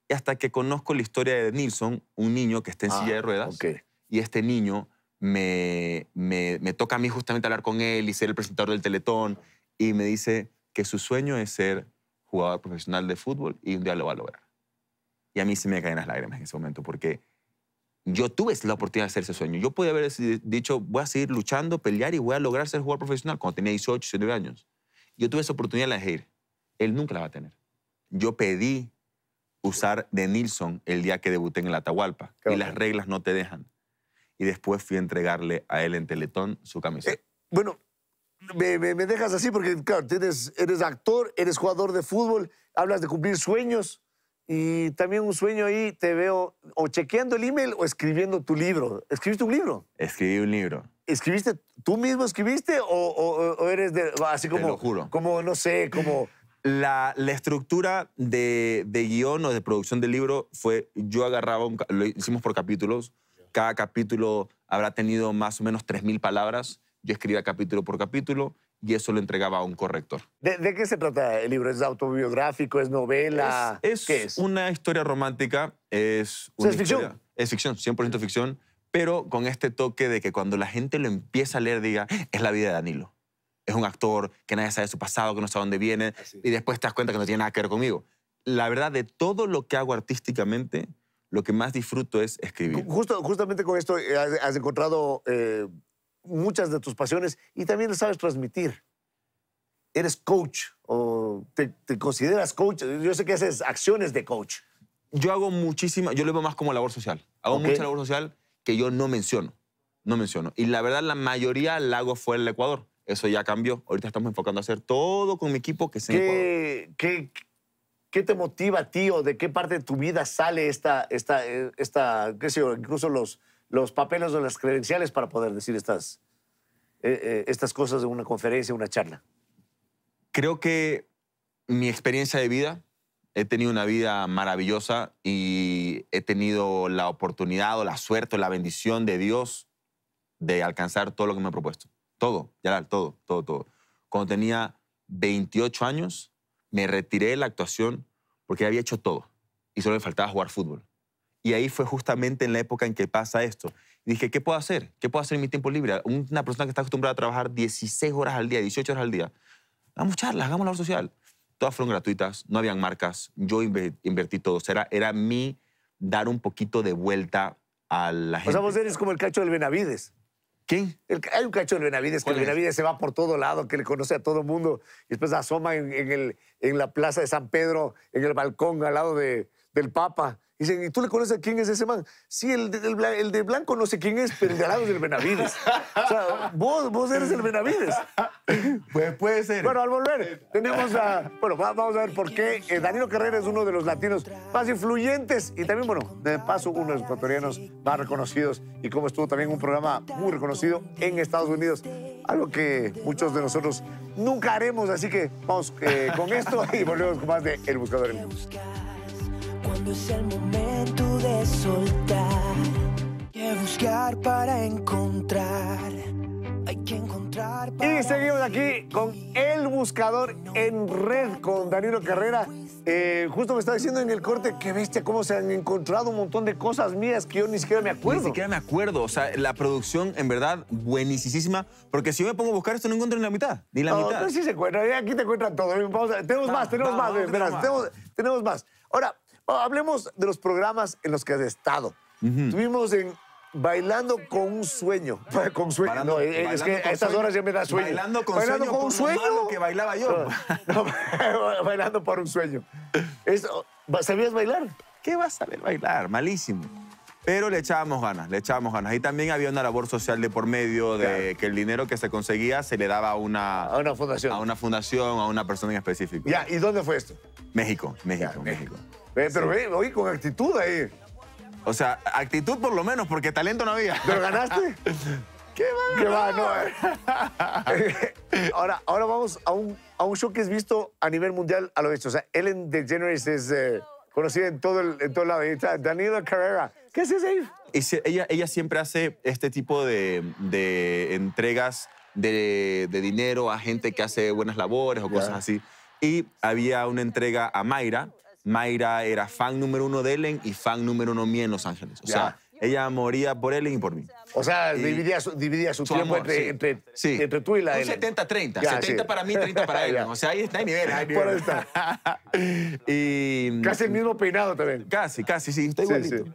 hasta que conozco la historia de Nilsson, un niño que está en ah, silla de ruedas, y este niño me, me, toca a mí justamente hablar con él y ser el presentador del Teletón, y me dice que su sueño es ser jugador profesional de fútbol y un día lo va a lograr. Y a mí se me caen las lágrimas en ese momento, porque yo tuve la oportunidad de hacer ese sueño. Yo podía haber dicho, voy a seguir luchando, pelear y voy a lograr ser jugador profesional cuando tenía 18, 19 años. Yo tuve esa oportunidad de la elegir. Él nunca la va a tener. Yo pedí usar de Nilsson el día que debuté en el Atahualpa y las reglas no te dejan. Y después fui a entregarle a él en Teletón su camiseta. Eh, bueno, me, dejas así porque, claro, eres actor, eres jugador de fútbol, hablas de cumplir sueños. Y también un sueño ahí, te veo o chequeando el email o escribiendo tu libro. ¿Escribiste un libro? Escribí un libro. ¿Escribiste, tú mismo escribiste o, o, eres de, así como... lo juro. Como, no sé, como... La, la estructura de, de, guión o de producción del libro fue, yo agarraba, lo hicimos por capítulos, cada capítulo habrá tenido más o menos 3.000 palabras, yo escribía capítulo por capítulo y eso lo entregaba a un corrector. ¿De, qué se trata el libro? ¿Es autobiográfico? ¿Es novela? Es, es, es? una historia romántica. Es, una ¿Es ficción? Es ficción, 100% ficción, pero con este toque de que cuando la gente lo empieza a leer diga, eh, es la vida de Danilo. Es un actor que nadie sabe su pasado, que no sabe dónde viene, y después te das cuenta que no tiene nada que ver conmigo. La verdad, de todo lo que hago artísticamente, lo que más disfruto es escribir. Justo, justamente con esto, eh, ¿has, encontrado eh, muchas de tus pasiones y también lo sabes transmitir. Eres coach o te, consideras coach. Yo sé que haces acciones de coach. Yo hago muchísima, yo lo veo más como labor social. Hago mucha labor social que yo no menciono. No menciono. Y la verdad, la mayoría la hago fuera del Ecuador. Eso ya cambió. Ahorita estamos enfocando a hacer todo con mi equipo que se en ¿Qué, ¿Qué, te motiva tío? de qué parte de tu vida sale esta, esta, eh, esta qué sé yo, incluso los, los papeles o las credenciales para poder decir estas, eh, eh, estas cosas de una conferencia, una charla? Creo que mi experiencia de vida, he tenido una vida maravillosa y he tenido la oportunidad o la suerte o la bendición de Dios de alcanzar todo lo que me ha propuesto. Todo, ya todo, todo, todo. Cuando tenía 28 años, me retiré de la actuación porque había hecho todo y solo me faltaba jugar fútbol. Y ahí fue justamente en la época en que pasa esto. Y dije, ¿qué puedo hacer? ¿Qué puedo hacer en mi tiempo libre? Una persona que está acostumbrada a trabajar 16 horas al día, 18 horas al día. Hagamos charlas, hagamos labor social. Todas fueron gratuitas, no habían marcas, yo invertí todo. era, era mi dar un poquito de vuelta a la gente. O sea, vos eres como el cacho del Benavides. ¿Quién? hay un cacho del Benavides, que el Benavides se va por todo lado, que le conoce a todo el mundo, y después asoma en, el, en la plaza de San Pedro, en el balcón al lado de, del Papa Dicen, ¿y tú le conoces a quién es ese man? Sí, el de, blanco no sé quién es, pero el de lado es el Benavides. O sea, vos, eres el Benavides. Pues puede ser. Bueno, al volver, tenemos a. Bueno, vamos a ver por qué eh, Danilo Carrera es uno de los latinos más influyentes y también, bueno, de paso, uno de los ecuatorianos más reconocidos y como estuvo también un programa muy reconocido en Estados Unidos. Algo que muchos de nosotros nunca haremos, así que vamos eh, con esto y volvemos con más de El Buscador en el momento de soltar, que buscar para encontrar. Hay que encontrar Y seguimos aquí con El Buscador en Red con Danilo Carrera. Eh, justo me estaba diciendo en el corte que viste cómo se han encontrado un montón de cosas mías que yo ni siquiera me acuerdo. Ni siquiera me acuerdo. O sea, la producción, en verdad, buenísima. Porque si yo me pongo a buscar esto, no encuentro ni la mitad. Ni la mitad. No, pues sí se encuentra. Aquí te encuentran todo. tenemos, más, tenemos, más, tenemos tenemos más. Tenemos más. Ahora, Ah, hablemos de los programas en los que has estado. Tuvimos en Bailando con un sueño. Con sueño. no, es que a estas horas ya me da sueño. Bailando con un sueño. que bailaba yo. bailando por un sueño. ¿Sabías bailar? ¿Qué vas a saber bailar? Malísimo. Pero le echábamos ganas, le echábamos ganas. Y también había una labor social de por medio, de que el dinero que se conseguía se le daba a una, a una fundación. A una fundación, a una persona en específico. Ya, ¿y dónde fue esto? México, México. México. Eh, pero sí. con actitud ahí. O sea, actitud por lo menos, porque talento no había. ¿Pero ganaste? ¿Qué va? ¿Qué va? ahora, ahora vamos a un, a un show que es visto a nivel mundial a lo hecho. O sea, Ellen DeGeneres es eh, conocida en todo, el, en todo lado. Y Danilo Carrera. ¿Qué haces ahí? Ella, ella siempre hace este tipo de, de entregas de, de, dinero a gente que hace buenas labores o cosas así. Y había una entrega a Mayra, Mayra era fan número uno de Ellen y fan número uno mía en Los Ángeles. O sea, ella moría por Ellen y por mí. O sea, dividía su, dividía su, tiempo entre, Entre, tú y la Ellen. 70-30. 70 para mí, 30 para Ellen. o sea, ahí está, hay nivel. Está. casi el mismo peinado también. Casi, casi, sí, Estoy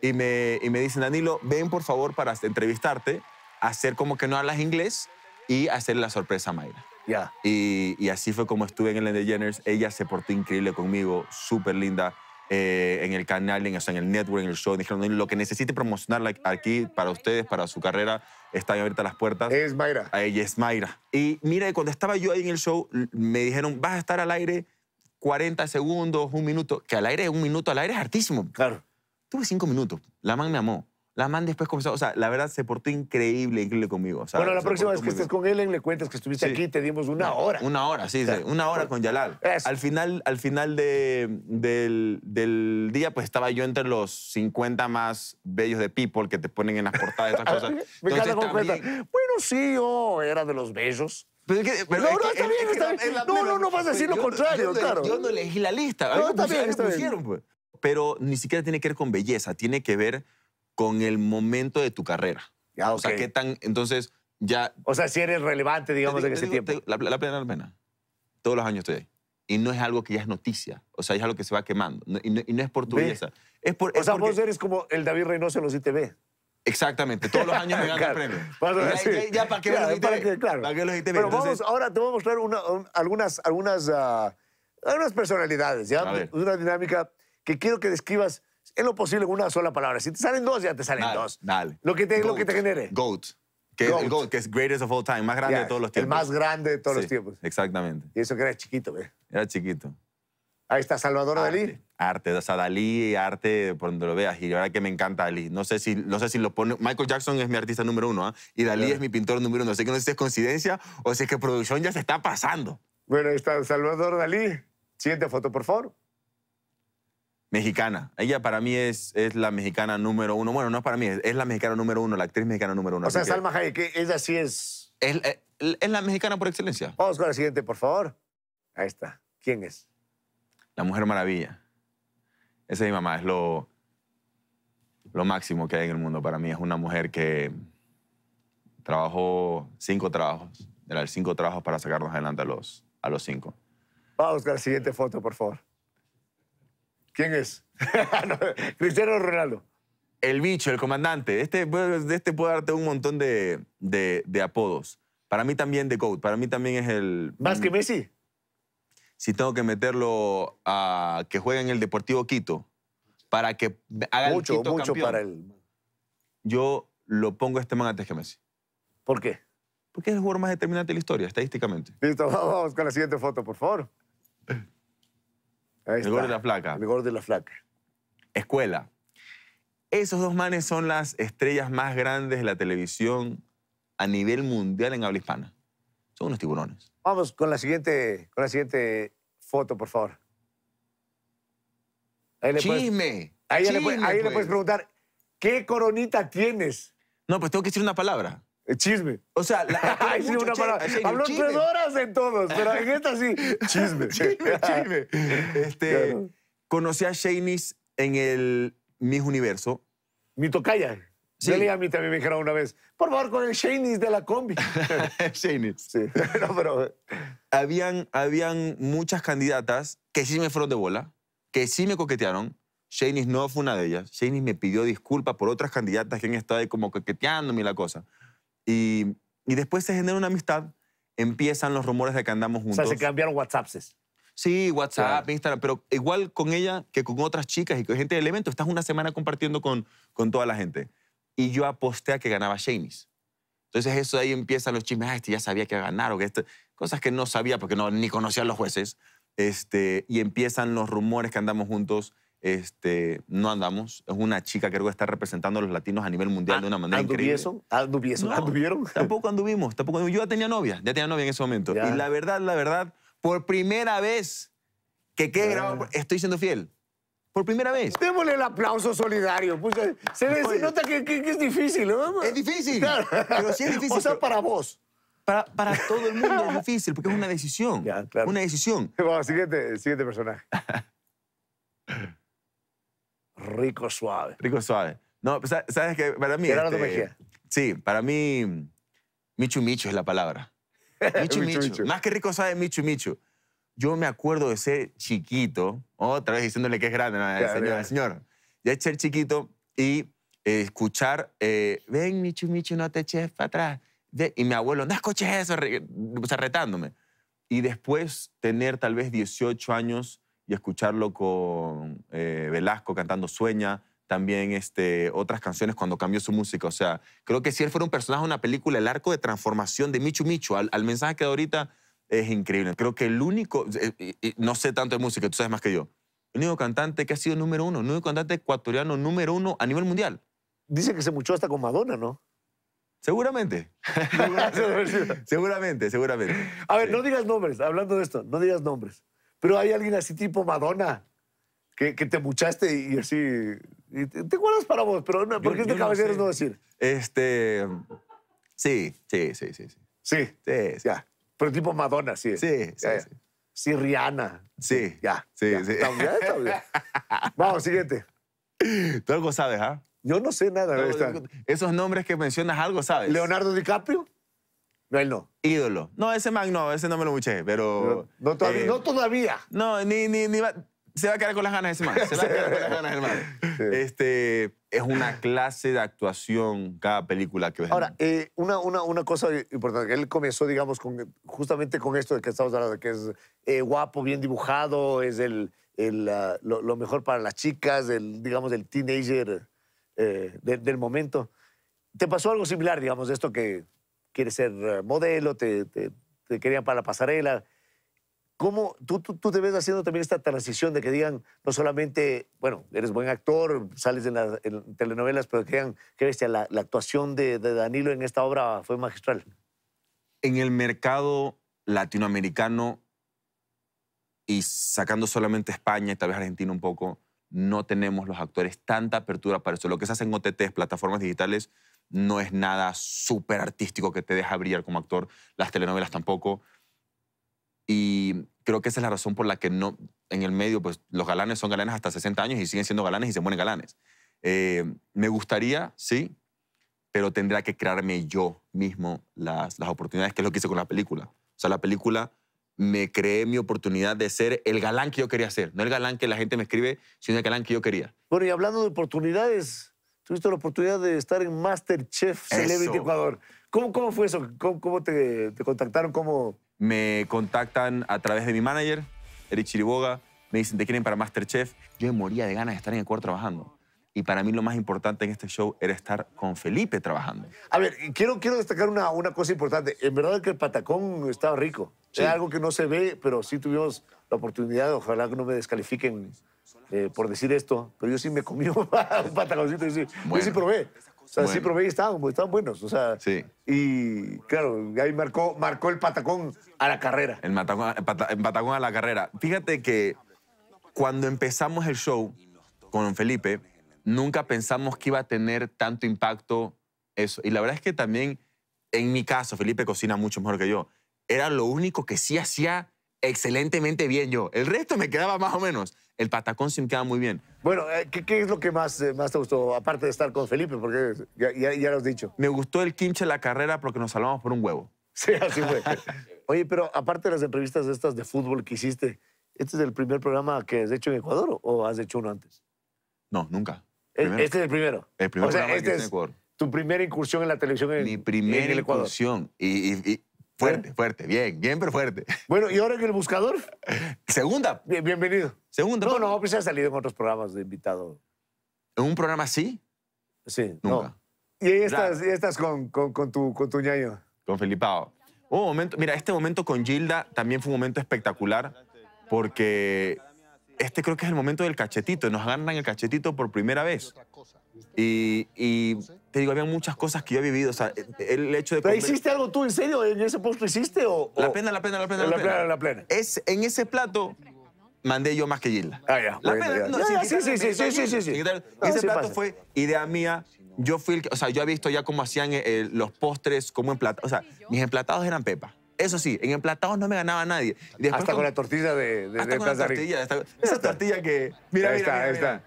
Y, me, y me dicen, Danilo, ven por favor para entrevistarte, hacer como que no hablas inglés y hacer la sorpresa a Mayra. Y, así fue como estuve en el Ellen jenners Ella se portó increíble conmigo, súper linda. Eh, en el canal, en, el network, en el show. Dijeron, lo que necesite promocionar aquí para ustedes, para su carrera, están abiertas las puertas. Es Mayra. A ella es Mayra. Y mira, cuando estaba yo ahí en el show, me dijeron, vas a estar al aire 40 segundos, un minuto. Que al aire, un minuto al aire es hartísimo. Claro. Tuve cinco minutos. La man me amó. La man después comenzó, o sea, la verdad se portó increíble, increíble conmigo. bueno, la próxima vez que estés con Ellen le cuentas que estuviste aquí aquí, te dimos una, hora. Una hora, sí, una hora con Yalal. Al final, al final del, del, día, pues estaba yo entre los 50 más bellos de People que te ponen en las portadas de esas ah, cosas. Me encanta cuenta. Bueno, sí, yo era de los bellos. Pero no, no, está bien, No, no, no vas a pues, decir lo contrario, claro. Yo no elegí la lista. No, está bien, está bien. Pues. Pero ni siquiera tiene que ver con belleza, tiene que ver con el momento de tu carrera. Ah, o sea, qué tan. Entonces, ya. O sea, si eres relevante, digamos, en ese tiempo. la, la plena pena. Todos los años estoy ahí. Y no es algo que ya es noticia. O sea, es algo que se va quemando. y, no, es por tu belleza. Es por, o sea, vos eres como el David Reynoso en los ITV. Exactamente, todos los años me gana el premio. ya, para qué claro, los ITV. Para claro. los ITV? Pero vamos, ahora te voy a mostrar algunas, algunas, ah, algunas personalidades, ¿ya? Una dinámica que quiero que describas es lo posible con una sola palabra. Si te salen dos, ya te salen dos. Dale. Lo que te, lo que te genere. Goat. Es el goat, que es greatest of all time, más grande de todos los tiempos. El más grande de todos los tiempos. Exactamente. Y eso que era chiquito, ¿ve? Era chiquito. Ahí está Salvador Dalí. Arte, o sea, Dalí, arte, por donde lo veas. Y ahora que me encanta Dalí. No sé si, no sé si lo pone. Michael Jackson es mi artista número uno, ¿ah? Y Dalí es mi pintor número uno. no sé si es coincidencia o si es que producción ya se está pasando. Bueno, ahí está Salvador Dalí. Siguiente foto, por favor mexicana. Ella para mí es, es la mexicana número uno. Bueno, no es para mí, es, la mexicana número uno, la actriz mexicana número uno. O sea, Salma Hayek, ella sí es... Es, eh, es... la mexicana por excelencia. Vamos con la siguiente, por favor. Ahí está. ¿Quién es? La Mujer Maravilla. Esa es mi mamá, es lo, lo máximo que hay en el mundo para mí. Es una mujer que trabajó cinco trabajos, el cinco trabajos para sacarnos adelante a los, a los cinco. Vamos con la siguiente foto, por favor. ¿Quién es? Cristiano Ronaldo. El bicho, el comandante. Este, este puede darte un montón de, apodos. Para mí también de Code. Para mí también es el... ¿Más que Messi? Si tengo que meterlo a que juegue en el Deportivo Quito para que haga mucho, el mucho para él. Yo lo pongo a este man antes que Messi. ¿Por qué? Porque es el jugador más determinante de la historia, estadísticamente. Listo, vamos con la siguiente foto, por favor el la flaca. El gordo la flaca. Escuela. Esos dos manes son las estrellas más grandes de la televisión a nivel mundial en habla hispana. Son unos tiburones. Vamos con la siguiente, con la siguiente foto, por favor. Ahí ahí, le puedes pues. preguntar, ¿qué coronita tienes? No, pues tengo que decir una palabra chisme. O sea, la, una palabra. Habló tres horas en todos, pero en esta sí. Chisme. chisme, chisme. Este, Conocí a Shanice en el Miss Universo. Mi tocaya. Sí. Dele a mí también me dijeron una vez, por favor, con el Shanice de la combi. Shanice. Sí. no, pero... Eh. Habían, habían muchas candidatas que sí me fueron de bola, que sí me coquetearon, Shanice no fue una de ellas. Shanice me pidió disculpas por otras candidatas que han estado ahí como coqueteándome y la cosa. Y, después se genera una amistad, empiezan los rumores de que andamos juntos. O sea, se cambiaron WhatsApps. Sí, WhatsApp, Instagram, pero igual con ella que con otras chicas y con gente de evento, estás una semana compartiendo con, toda la gente. Y yo aposté a que ganaba Shanice. Entonces eso ahí empiezan los chismes, ah, este ya sabía que iba ganar, o que este, cosas que no sabía porque no, ni conocía a los jueces. Este, y empiezan los rumores que andamos juntos este, no andamos. Es una chica que creo que está representando a los latinos a nivel mundial ah, de una manera increíble. ¿Anduvieron? Tampoco anduvimos, tampoco Yo ya tenía novia, ya tenía novia en ese momento. Y la verdad, la verdad, por primera vez que quede grabado, estoy siendo fiel. Por primera vez. Démosle el aplauso solidario. Pues, eh, se, nota que, es difícil, ¿no? Es difícil. Claro. Pero sí es difícil. para vos. Para, todo el mundo es difícil, porque es una decisión. Una decisión. siguiente, siguiente personaje. Rico suave. Rico suave. No, pues, ¿sabes que Para mí... Era la este, sí, para mí, michu michu es la palabra. Michu michu. Más que rico suave, michu michu. Yo me acuerdo de ser chiquito, otra vez diciéndole que es grande, señora señor, Ya ser chiquito y eh, escuchar, eh, ven michu michu, no te eches para atrás. y mi abuelo, no escuches eso, o retándome. Y después tener tal vez 18 años y escucharlo con eh, Velasco cantando Sueña, también este, otras canciones cuando cambió su música. O sea, creo que si él fuera un personaje de una película, el arco de transformación de Michu Michu al, mensaje que da ahorita es increíble. Creo que el único, eh, eh, no sé tanto de música, tú sabes más que yo, el único cantante que ha sido número uno, el único cantante ecuatoriano número uno a nivel mundial. Dice que se muchó hasta con Madonna, ¿no? Seguramente. seguramente, seguramente, A ver, no digas nombres, hablando de esto, no digas nombres. Pero hay alguien así tipo Madonna, que, que te muchaste y así... te, te, guardas para vos, pero ¿por qué yo, este de caballero no, decir. Este... Sí, sí, sí, sí. Sí, sí, ya. Pero tipo Madonna, sí. Sí, sí, sí. Sí, Rihanna. Sí. Ya. Sí, sí. ¿También? ¿También? Vamos, siguiente. Tú algo sabes, ¿ah? Yo no sé nada Esos nombres que mencionas, algo sabes. Leonardo DiCaprio. No, él no. Ídolo. No, ese man no, ese no me lo muché, pero... No, todavía. Eh, no, todavía. no, ni, ni, va, se va a quedar con las ganas ese man. Se va a quedar con las ganas el man. Este, es una clase de actuación cada película que ves. Ahora, eh, una, una, cosa importante. Él comenzó, digamos, justamente con esto de que estamos hablando, que es eh, guapo, bien dibujado, es el, lo, mejor para las chicas, digamos, el teenager del momento. ¿Te pasó algo similar, digamos, de esto que quieres ser eh, modelo, te, querían para la pasarela. ¿Cómo tú, te ves haciendo también esta transición de que digan, no solamente, bueno, eres buen actor, sales en, las telenovelas, pero que digan, qué bestia, la, actuación de, Danilo en esta obra fue magistral? En el mercado latinoamericano y sacando solamente España y tal vez Argentina un poco, no tenemos los actores tanta apertura para eso. Lo que se hace en plataformas digitales, no es nada súper artístico que te deja brillar como actor, las telenovelas tampoco. Y creo que esa es la razón por la que no, en el medio, pues los galanes son galanes hasta 60 años y siguen siendo galanes y se mueren galanes. Eh, me gustaría, sí, pero tendría que crearme yo mismo las, las oportunidades, que es lo que hice con la película. O sea, la película me creé mi oportunidad de ser el galán que yo quería ser, no el galán que la gente me escribe, sino el galán que yo quería. Bueno, y hablando de oportunidades, tuviste la oportunidad de estar en Masterchef Celebrity Ecuador. ¿Cómo, ¿Cómo, fue eso? ¿Cómo, te, contactaron? ¿Cómo? Me contactan a través de mi manager, Eric Chiriboga. Me dicen, te quieren para Masterchef. Yo me moría de ganas de estar en Ecuador trabajando. Y para mí lo más importante en este show era estar con Felipe trabajando. A ver, quiero, quiero destacar una, una cosa importante. En verdad que el patacón estaba rico. Es algo que no se ve, pero sí tuvimos la oportunidad, ojalá que no me descalifiquen eh, por decir esto, pero yo sí me comí un patacóncito Yo sí, yo sí probé. O sea, sí probé y estaban, buenos. O sea, Y claro, ahí marcó, el patacón a la carrera. El, el patacón a la carrera. Fíjate que cuando empezamos el show con Felipe, nunca pensamos que iba a tener tanto impacto eso. Y la verdad es que también, en mi caso, Felipe cocina mucho mejor que yo. Era lo único que sí hacía excelentemente bien yo. El resto me quedaba más o menos el patacón sí me queda muy bien. Bueno, eh, ¿qué, es lo que más, eh, más te gustó, aparte de estar con Felipe? Porque ya, lo has dicho. Me gustó el quinche la carrera porque nos salvamos por un huevo. Sí, así fue. Oye, pero aparte de las entrevistas estas de fútbol que hiciste, ¿este es el primer programa que has hecho en Ecuador o has hecho uno antes? No, nunca. E, este es el primero. El primer este Ecuador. Tu primera incursión en la televisión en, Mi primera incursión. y Fuerte, fuerte, bien, bien, pero fuerte. Bueno, y ahora en el buscador. Segunda. bienvenido. Segunda. No, no, pues ha salido en otros programas de invitado. ¿En un programa así? Sí, nunca. Y ahí estás, con, tu, con ñaño. Con Filipao. Un momento, mira, este momento con Gilda también fue un momento espectacular porque este creo que es el momento del cachetito. Nos agarran el cachetito por primera vez. Y, te digo, había muchas cosas que yo he vivido. O sea, el hecho de. hiciste algo tú en serio? ¿En ese postre hiciste? O, La pena, la pena, la pena. La, pena la Es, en ese plato mandé yo más que Gilda. Ah, ya. La pena sí, sí, sí, sí, sí, sí, ese plato fue idea mía. Yo fui O sea, yo he visto ya cómo hacían eh, los postres, cómo emplatados. O sea, mis emplatados eran pepa. Eso sí, en emplatados no me ganaba nadie. hasta con, la tortilla de, de, hasta con la Esa tortilla que. Mira, ahí está, ahí está.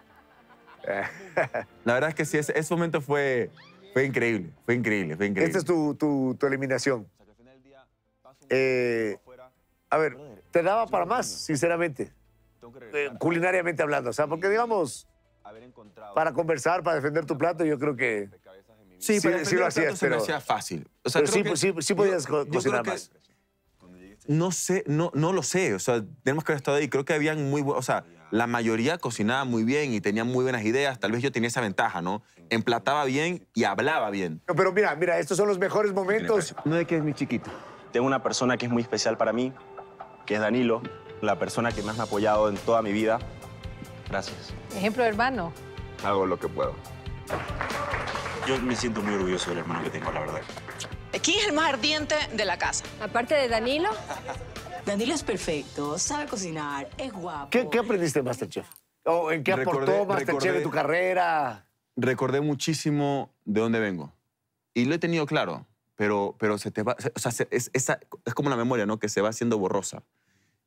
La verdad es que sí, ese, momento fue, fue increíble, fue increíble, fue increíble. Esta es tu, eliminación. Eh, a ver, te daba para más, sinceramente. Eh, culinariamente hablando, o sea, porque digamos, para conversar, para defender tu plato, yo creo que sí, sí, lo pero fácil. O sea, sí, podías cocinar más. No sé, no, no lo sé. O sea, tenemos que haber estado ahí. Creo que habían muy buenos. O sea, la mayoría cocinaba muy bien y tenía muy buenas ideas. Tal vez yo tenía esa ventaja, ¿no? Emplataba bien y hablaba bien. pero mira, mira, estos son los mejores momentos. No de que es mi chiquito. Tengo una persona que es muy especial para mí, que es Danilo, la persona que más me ha apoyado en toda mi vida. Gracias. Ejemplo hermano. Hago lo que puedo. Yo me siento muy orgulloso del hermano que tengo, la verdad. ¿Quién es el más ardiente de la casa? Aparte de Danilo. Danilo es perfecto, sabe cocinar, es guapo. ¿Qué, aprendiste Masterchef? ¿O en qué aportó Masterchef recordé, tu carrera? Recordé muchísimo de dónde vengo. Y lo he tenido claro, pero, pero se te va, o sea, es, es como la memoria, ¿no? Que se va haciendo borrosa.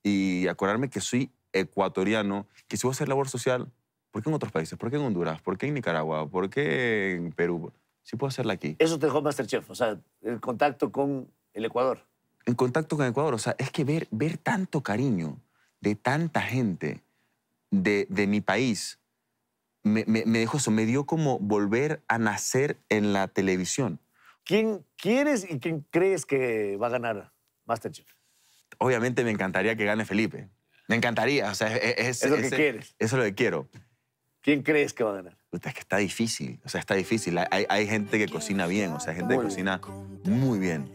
Y acordarme que soy ecuatoriano, que si voy a hacer labor social, ¿por qué en otros países? ¿Por qué en Honduras? ¿Por qué en Nicaragua? ¿Por qué en Perú? sí puedo hacerla aquí. Eso te dejó Masterchef, o sea, el contacto con el Ecuador. El contacto con Ecuador, o sea, es que ver, ver tanto cariño de tanta gente de, de mi país me, me, dejó eso, me dio como volver a nacer en la televisión. ¿Quién quieres y quién crees que va a ganar Masterchef? Obviamente me encantaría que gane Felipe. Me encantaría, o sea, es, es, lo que quieres. Eso es lo que quiero. ¿Quién crees que va a ganar? es que está difícil, o sea, está difícil. Hay, gente que cocina bien, o sea, hay gente que cocina muy bien.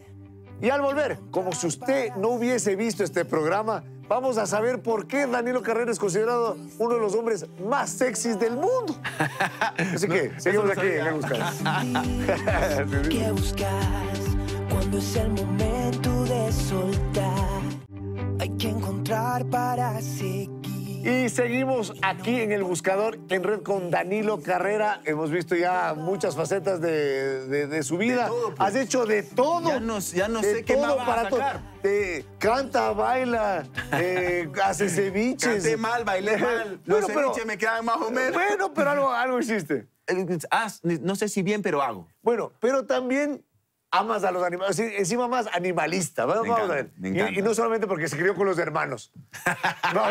Y al volver, como si usted no hubiese visto este programa, vamos a saber por qué Danilo Carrera es considerado uno de los hombres más sexys del mundo. Así que seguimos aquí en ¿Qué ¿Qué buscas cuando es el momento de soltar? Hay que encontrar para sí y seguimos aquí en El Buscador, en red con Danilo Carrera. Hemos visto ya muchas facetas de, su vida. Pues. Has hecho de todo. Ya no, sé qué más para canta, baila, eh, hace ceviches. Canté mal, bailé mal. bueno, pero, me más o Bueno, pero algo, hiciste. Eh, ah, no sé si bien, pero hago. Bueno, pero también amas a los animales, encima más animalista. Y, no solamente porque se crió con los hermanos. no,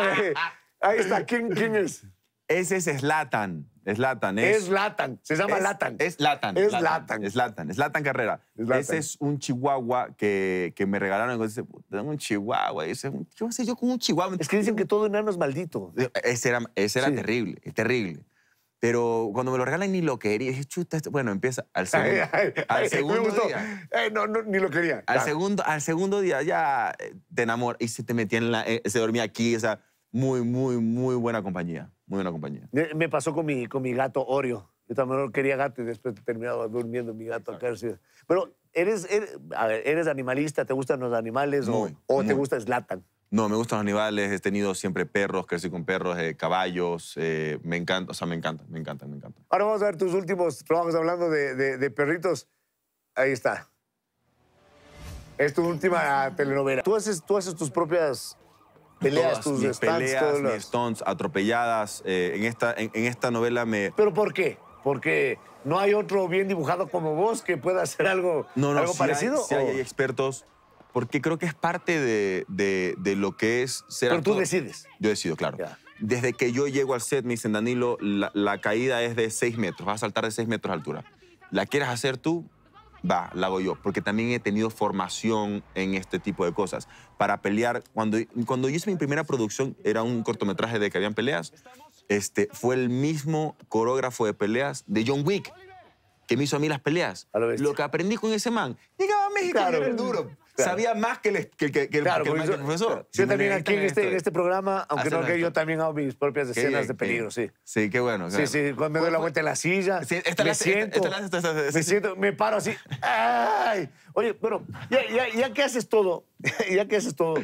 Ahí está. ¿Quién, es? Ese es Slatan. Slatan. Es, Es Latan. Se llama es- Latan. Es Latan. Es Latan. Es Latan. Carrera. Ese es un chihuahua que, que me regalaron. Y dice, tengo un chihuahua. dice, ¿qué voy yo con un chihuahua? Es que dicen que todo enano es maldito. Ese era, ese era terrible, terrible. Pero cuando me lo regalan ni lo quería. Dije, chuta, este-". bueno, empieza al segundo, al segundo día. no, no, ni lo quería. Al, segundo, al segundo día ya eh, te enamoré. y se te metía en la... Eh, se dormía aquí, o sea, muy, muy, muy buena compañía. Muy buena compañía. Me pasó con mi, con mi gato Oreo. Yo también quería gato y después terminaba durmiendo mi gato acá. Pero eres, er, eres, animalista, ¿te gustan los animales o, o te gusta Slatan? No, me gustan los animales, he tenido siempre perros, crecí con perros, eh, caballos, eh, me encanta, o sea, me encanta, me encanta, me encanta. Ahora vamos a ver tus últimos trabajos hablando de, perritos. Ahí está. Es tu última telenovela. Tú haces, tú haces tus propias Peleas tus peleas, mis atropelladas. Eh, en, esta, en, esta novela me... ¿Pero por qué? Porque no hay otro bien dibujado como vos que pueda hacer algo, no, no, algo parecido. Hay, expertos, porque creo que es parte de, lo que es ser Pero tú decides. Yo decido, claro. Desde que yo llego al set, me dicen, Danilo, la, caída es de 6 metros, vas a saltar de 6 metros de altura. ¿La quieres hacer tú? va, la hago yo, porque también he tenido formación en este tipo de cosas. Para pelear, cuando, cuando yo hice mi primera producción, era un cortometraje de que habían peleas, este, fue el mismo coreógrafo de peleas de John Wick que me hizo a mí las peleas. Lo, que aprendí con ese man, llegaba a México duro. Sabía más que el, que, que, que, el, profesor. Yo también aquí en este, en este, programa, aunque no que yo también hago mis propias escenas de peligro, sí. Sí, qué bueno. Sí, sí, cuando me doy la vuelta en la silla, me, siento, me siento, me paro así. ¡Ay! Oye, bueno, ya, ya, ya que haces todo, ya que haces todo,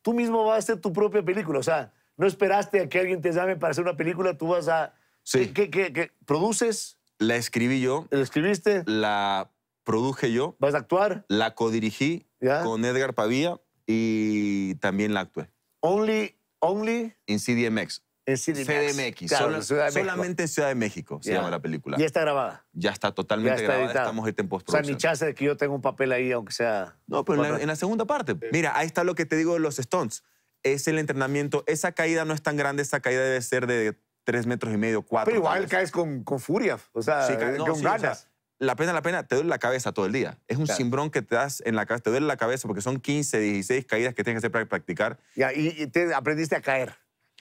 tú mismo vas a hacer tu propia película. O sea, no esperaste a que alguien te llame para hacer una película, tú vas a... Sí. ¿Qué, qué, qué produces? La escribí yo. ¿La escribiste? La produje yo. ¿Vas a actuar? La codirigí con Edgar Pavia, y también la actué. Only, only. En CDMX. En CDMX. CDMX. solamente en Ciudad de México se llama la película. ¿Ya está grabada? Ya está totalmente grabada. Estamos en postproducción. O sea, ni chance de que yo tenga un papel ahí, aunque sea. No, pero en la, segunda parte. Mira, ahí está lo que te digo de los Stones. Es el entrenamiento. Esa caída no es tan grande, esa caída debe ser de tres metros y medio, cuatro. Pero igual caes con, con furia, o sea, eh, con ganas la pena, la pena, te duele la cabeza todo el día. Es un cimbrón que te das en la cabeza, te duele la cabeza porque son 15, 16 caídas que tienes que hacer para practicar. y, te aprendiste a caer.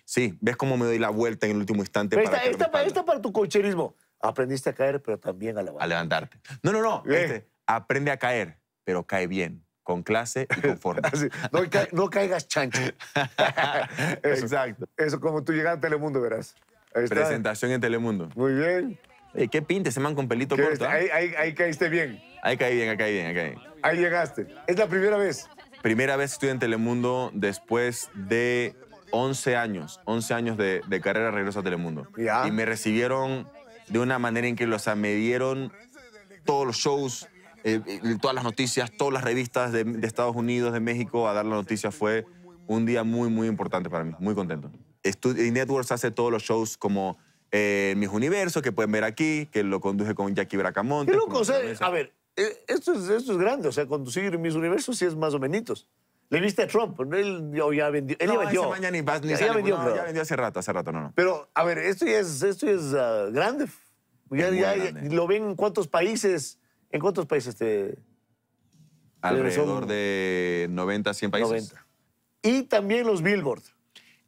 Sí, ves cómo me doy la vuelta en el último instante. esta, esta, para tu cocherismo. Aprendiste a caer, pero también a levantarte. No, no, no. Eh. Este, aprende a caer, pero cae bien, con clase y con forma. no, no, caigas chancho. Exacto. Eso, como tú llegas a Telemundo, verás. Presentación en Telemundo. Muy bien. Eh, qué pinta Se man con pelito corto. ¿eh? Ahí, caíste bien. Ahí caí bien, ahí caí bien, ahí caí. Ahí llegaste. Es la primera vez. Primera vez estoy en Telemundo después de 11 años. 11 años de, carrera regreso a Telemundo. Y me recibieron de una manera en que, los sea, me dieron todos los shows, eh, todas las noticias, todas las revistas de, Estados Unidos, de México, a dar la noticia fue un día muy, muy importante para mí, muy contento. y Networks hace todos los shows como eh, mis Universos, que pueden ver aquí, que lo conduje con Jackie Bracamonte. loco, a ver, eh, esto es, esto es grande, o sea, conducir Mis Universos sí es más o menos. Le viste a Trump, él ya vendió. Él no, ya vendió. Mañana ni, ni vendió hace rato, hace rato, no, no. Pero, a ver, esto es, esto es ah, grande. Ya, lo ven en cuántos países. ¿En cuántos países te.? Alrededor de 90, 100 países. 90. Y también los Billboard.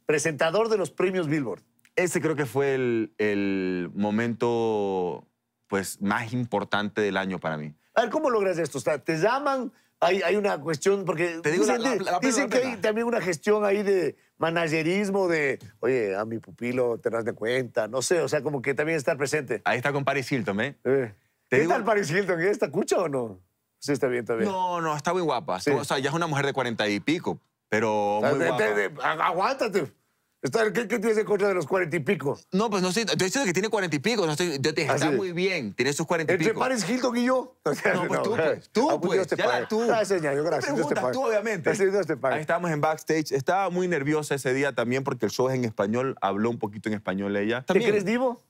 Presentador de los premios Billboard ese creo que fue el, el momento pues, más importante del año para mí. A ver, ¿cómo logras esto? te llaman, hay, hay una cuestión, porque te digo dicen, que hay también una gestión ahí de managerismo, de, oye, a mi pupilo te das de cuenta, no sé, o sea, como que también estar presente. Ahí está con Paris Hilton, ¿eh? eh. te ¿Qué tal Paris Hilton? ¿Está cucho o no? Sí, está bien, está bien. No, no, está muy guapa. O sea, ya es una mujer de cuarenta y pico, pero muy guapa. aguántate. ¿Qué, ¿Qué, tienes de contra de los cuarenta y pico? No, pues no estoy, he dicho que tiene cuarenta y pico. No yo te, ah, está muy bien, tiene sus cuarenta y pico. Entre Paris Hilton y yo. no, pues tú, pues. Tú, pues. Ya ya tú. Gracias, yo gracias. tú, obviamente. Gracias, estábamos en backstage. Estaba muy nerviosa ese día también porque el show es en español. Habló un poquito en español ella. ¿Te crees divo?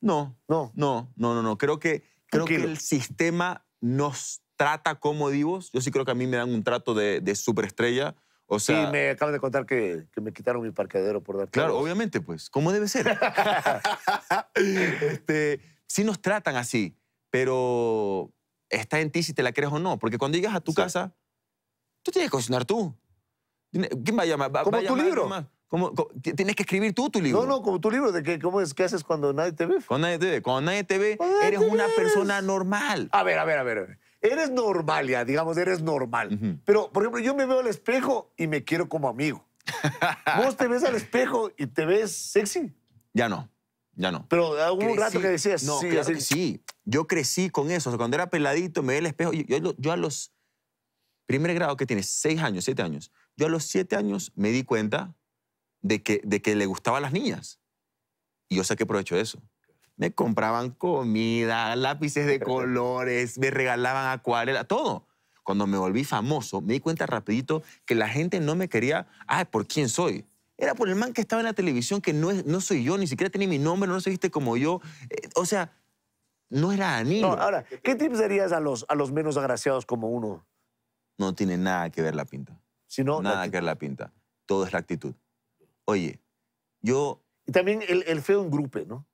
No. No. No, no, no. no. Creo, que, creo que el sistema nos trata como divos. Yo sí creo que a mí me dan un trato de superestrella sí, me acaban de contar que, me quitaron mi parqueadero por dar. Claro, obviamente, pues, ¿cómo debe ser? este, sí nos tratan así, pero está en ti si te la crees o no. Porque cuando llegas a tu casa, tú tienes que cocinar tú. ¿Quién va a llamar? tu libro. tienes que escribir tú tu libro. No, no, como tu libro. De que, ¿Cómo es que haces cuando nadie te ve? Cuando nadie te ve. eres una persona normal. a ver, a ver. A ver. Eres normal ya, digamos, eres normal. Pero, por ejemplo, yo me veo al espejo y me quiero como amigo. ¿Vos te ves al espejo y te ves sexy? Ya no, ya no. Pero hubo un rato que decías, sí, Yo crecí con eso. cuando era peladito, me veía al espejo. Yo, a los primer grado que tiene seis años, siete años, yo a los siete años me di cuenta de que, de que le gustaban las niñas. Y yo saqué provecho de eso me compraban comida, lápices de colores, me regalaban acuarela, todo. Cuando me volví famoso, me di cuenta rapidito que la gente no me quería, ah, ¿por quién soy? Era por el man que estaba en la televisión, que no, es, no soy yo, ni siquiera tenía mi nombre, no viste como yo. Eh, o sea, no era Danilo. ahora, ¿qué tips darías a los, a los menos agraciados como uno? No tiene nada que ver la pinta. Si no, nada que ver la pinta. Todo es la actitud. Oye, yo... Y también el, el feo en grupo, ¿no?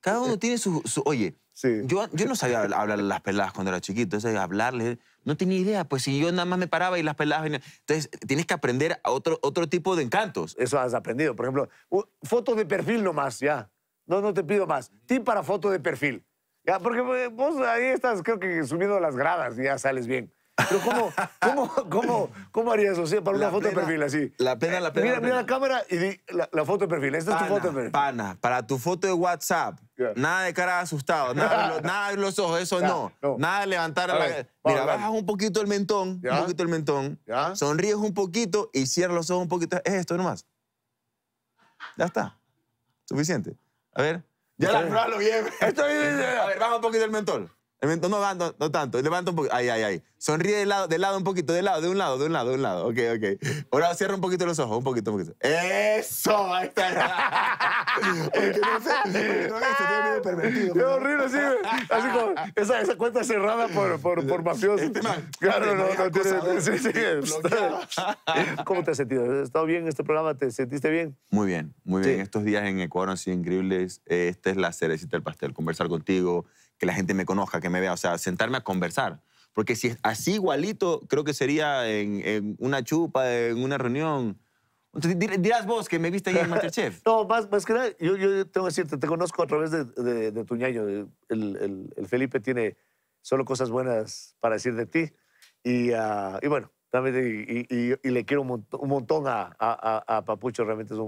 Cada uno tiene su... oye, yo, yo no sabía hablar las peladas cuando era chiquito, entonces hablarle... No tenía idea, pues si yo nada más me paraba y las peladas venían. Entonces, tienes que aprender a otro, otro tipo de encantos. Eso has aprendido. Por ejemplo, foto de perfil nomás, ya. No, no te pido más. Tip para foto de perfil. Ya, porque pues, vos ahí estás, creo que subiendo las gradas y ya sales bien. Pero ¿cómo, cómo, cómo, harías o sea, para una foto de perfil así? La pena la pena. Mira, la, mira la cámara y di la, foto de perfil. Esta es tu foto de perfil. Pana, para tu foto de WhatsApp, nada de cara asustado, nada, de abrir los ojos, eso no. Nada de levantar la... mira, bajas un poquito el mentón, un poquito el mentón, sonríes un poquito y cierras los ojos un poquito. Es esto nomás. Ya está. Suficiente. A ver. Ya la lo bien. Esto es... A ver, baja un poquito el mentón. No, no, no tanto. Levanta un poquito. Ahí, ahí, ahí. Sonríe de lado, de lado un poquito, de lado, de un lado, de un lado, de un lado. Ok, ok. Ahora cierra un poquito los ojos, un poquito, un poquito. ¡Eso! Ahí está. Porque no sé, no es, tiene miedo pervertido. Es horrible, así, así como esa, esa cuenta cerrada por, por, por este claro, este no, no tiene... Sí, sí, ¿Cómo te has sentido? ¿Has estado bien en este programa? ¿Te sentiste bien? Muy bien, muy bien. Estos días en Ecuador han sido increíbles. Eh, esta es la cerecita del pastel, conversar contigo que la gente me conozca, que me vea, o sea, sentarme a conversar. Porque si es así igualito, creo que sería en, una chupa, en una reunión. dirás vos que me viste ahí en Masterchef. no, más, más que nada, yo, tengo que decirte, te conozco a través de, de, tu ñaño. El, Felipe tiene solo cosas buenas para decir de ti. Y, ah, bueno, también, y, le quiero un, montón a, Papucho, realmente es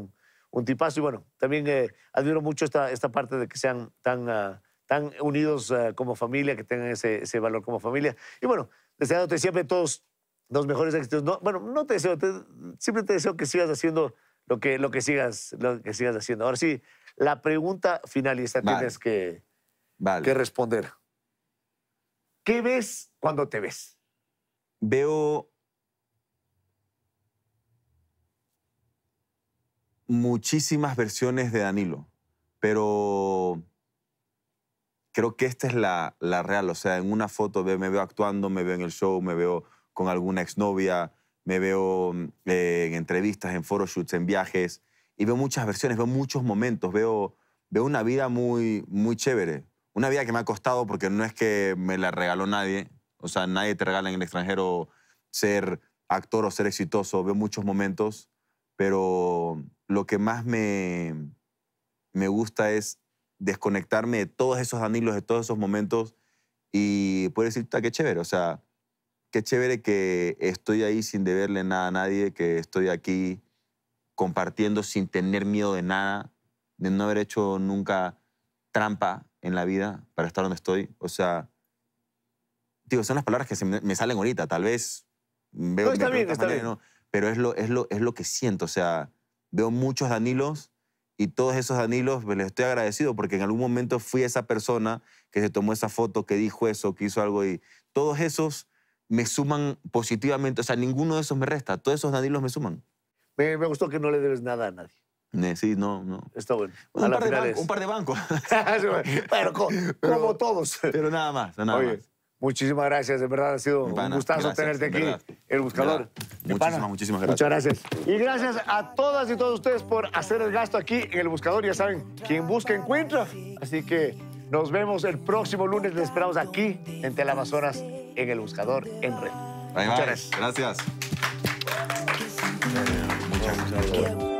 un, tipazo. Y bueno, también eh, admiro mucho esta, esta parte de que sean tan... Ah, están unidos eh, como familia, que tengan ese, valor como familia. Y bueno, deseándote siempre todos los mejores éxitos. bueno, no te deseo, siempre te deseo que sigas haciendo lo que, lo que, sigas, lo que sigas haciendo. Ahora sí, la pregunta final y esta tienes que, que responder. ¿Qué ves cuando te ves? Veo muchísimas versiones de Danilo, pero creo que esta es la, real. O sea, en una foto me veo actuando, me veo en el show, me veo con alguna exnovia, me veo mm, eh, en entrevistas, en photoshoots, en viajes. Y veo muchas versiones, veo muchos momentos, veo, veo una vida muy, muy chévere. Una vida que me ha costado porque no es que me la regaló nadie. O sea, nadie te regala en el extranjero ser actor o ser exitoso. Veo muchos momentos, pero lo que más me, me gusta es desconectarme de todos esos Danilos, de todos esos momentos y poder decir, qué chévere, o sea, qué chévere que estoy ahí sin deberle nada a nadie, que estoy aquí compartiendo sin tener miedo de nada, de no haber hecho nunca trampa en la vida para estar donde estoy. O sea, digo, son las palabras que se me, salen ahorita, tal vez. Veo, no, está pero es lo, es, lo, es lo que siento, o sea, veo muchos Danilos y todos esos Danilos les estoy agradecido porque en algún momento fui esa persona que se tomó esa foto, que dijo eso, que hizo algo y todos esos me suman positivamente, o sea, ninguno de esos me resta, todos esos Danilos me suman. Me, gustó que no le debes nada a nadie. Sí, no, no. Está bueno. Un, par de, banco, un par, de bancos. pero como, todos. Pero nada más, nada más. Muchísimas gracias, de verdad ha sido un gustazo tenerte aquí, el buscador. Muchísimas, muchísimas gracias. Muchas gracias. Y gracias a todas y todos ustedes por hacer el gasto aquí en el buscador. Ya saben, quien busca encuentra. Así que nos vemos el próximo lunes. Les esperamos aquí en Telamazonas en el buscador en red. Muchas Gracias. Muchas gracias.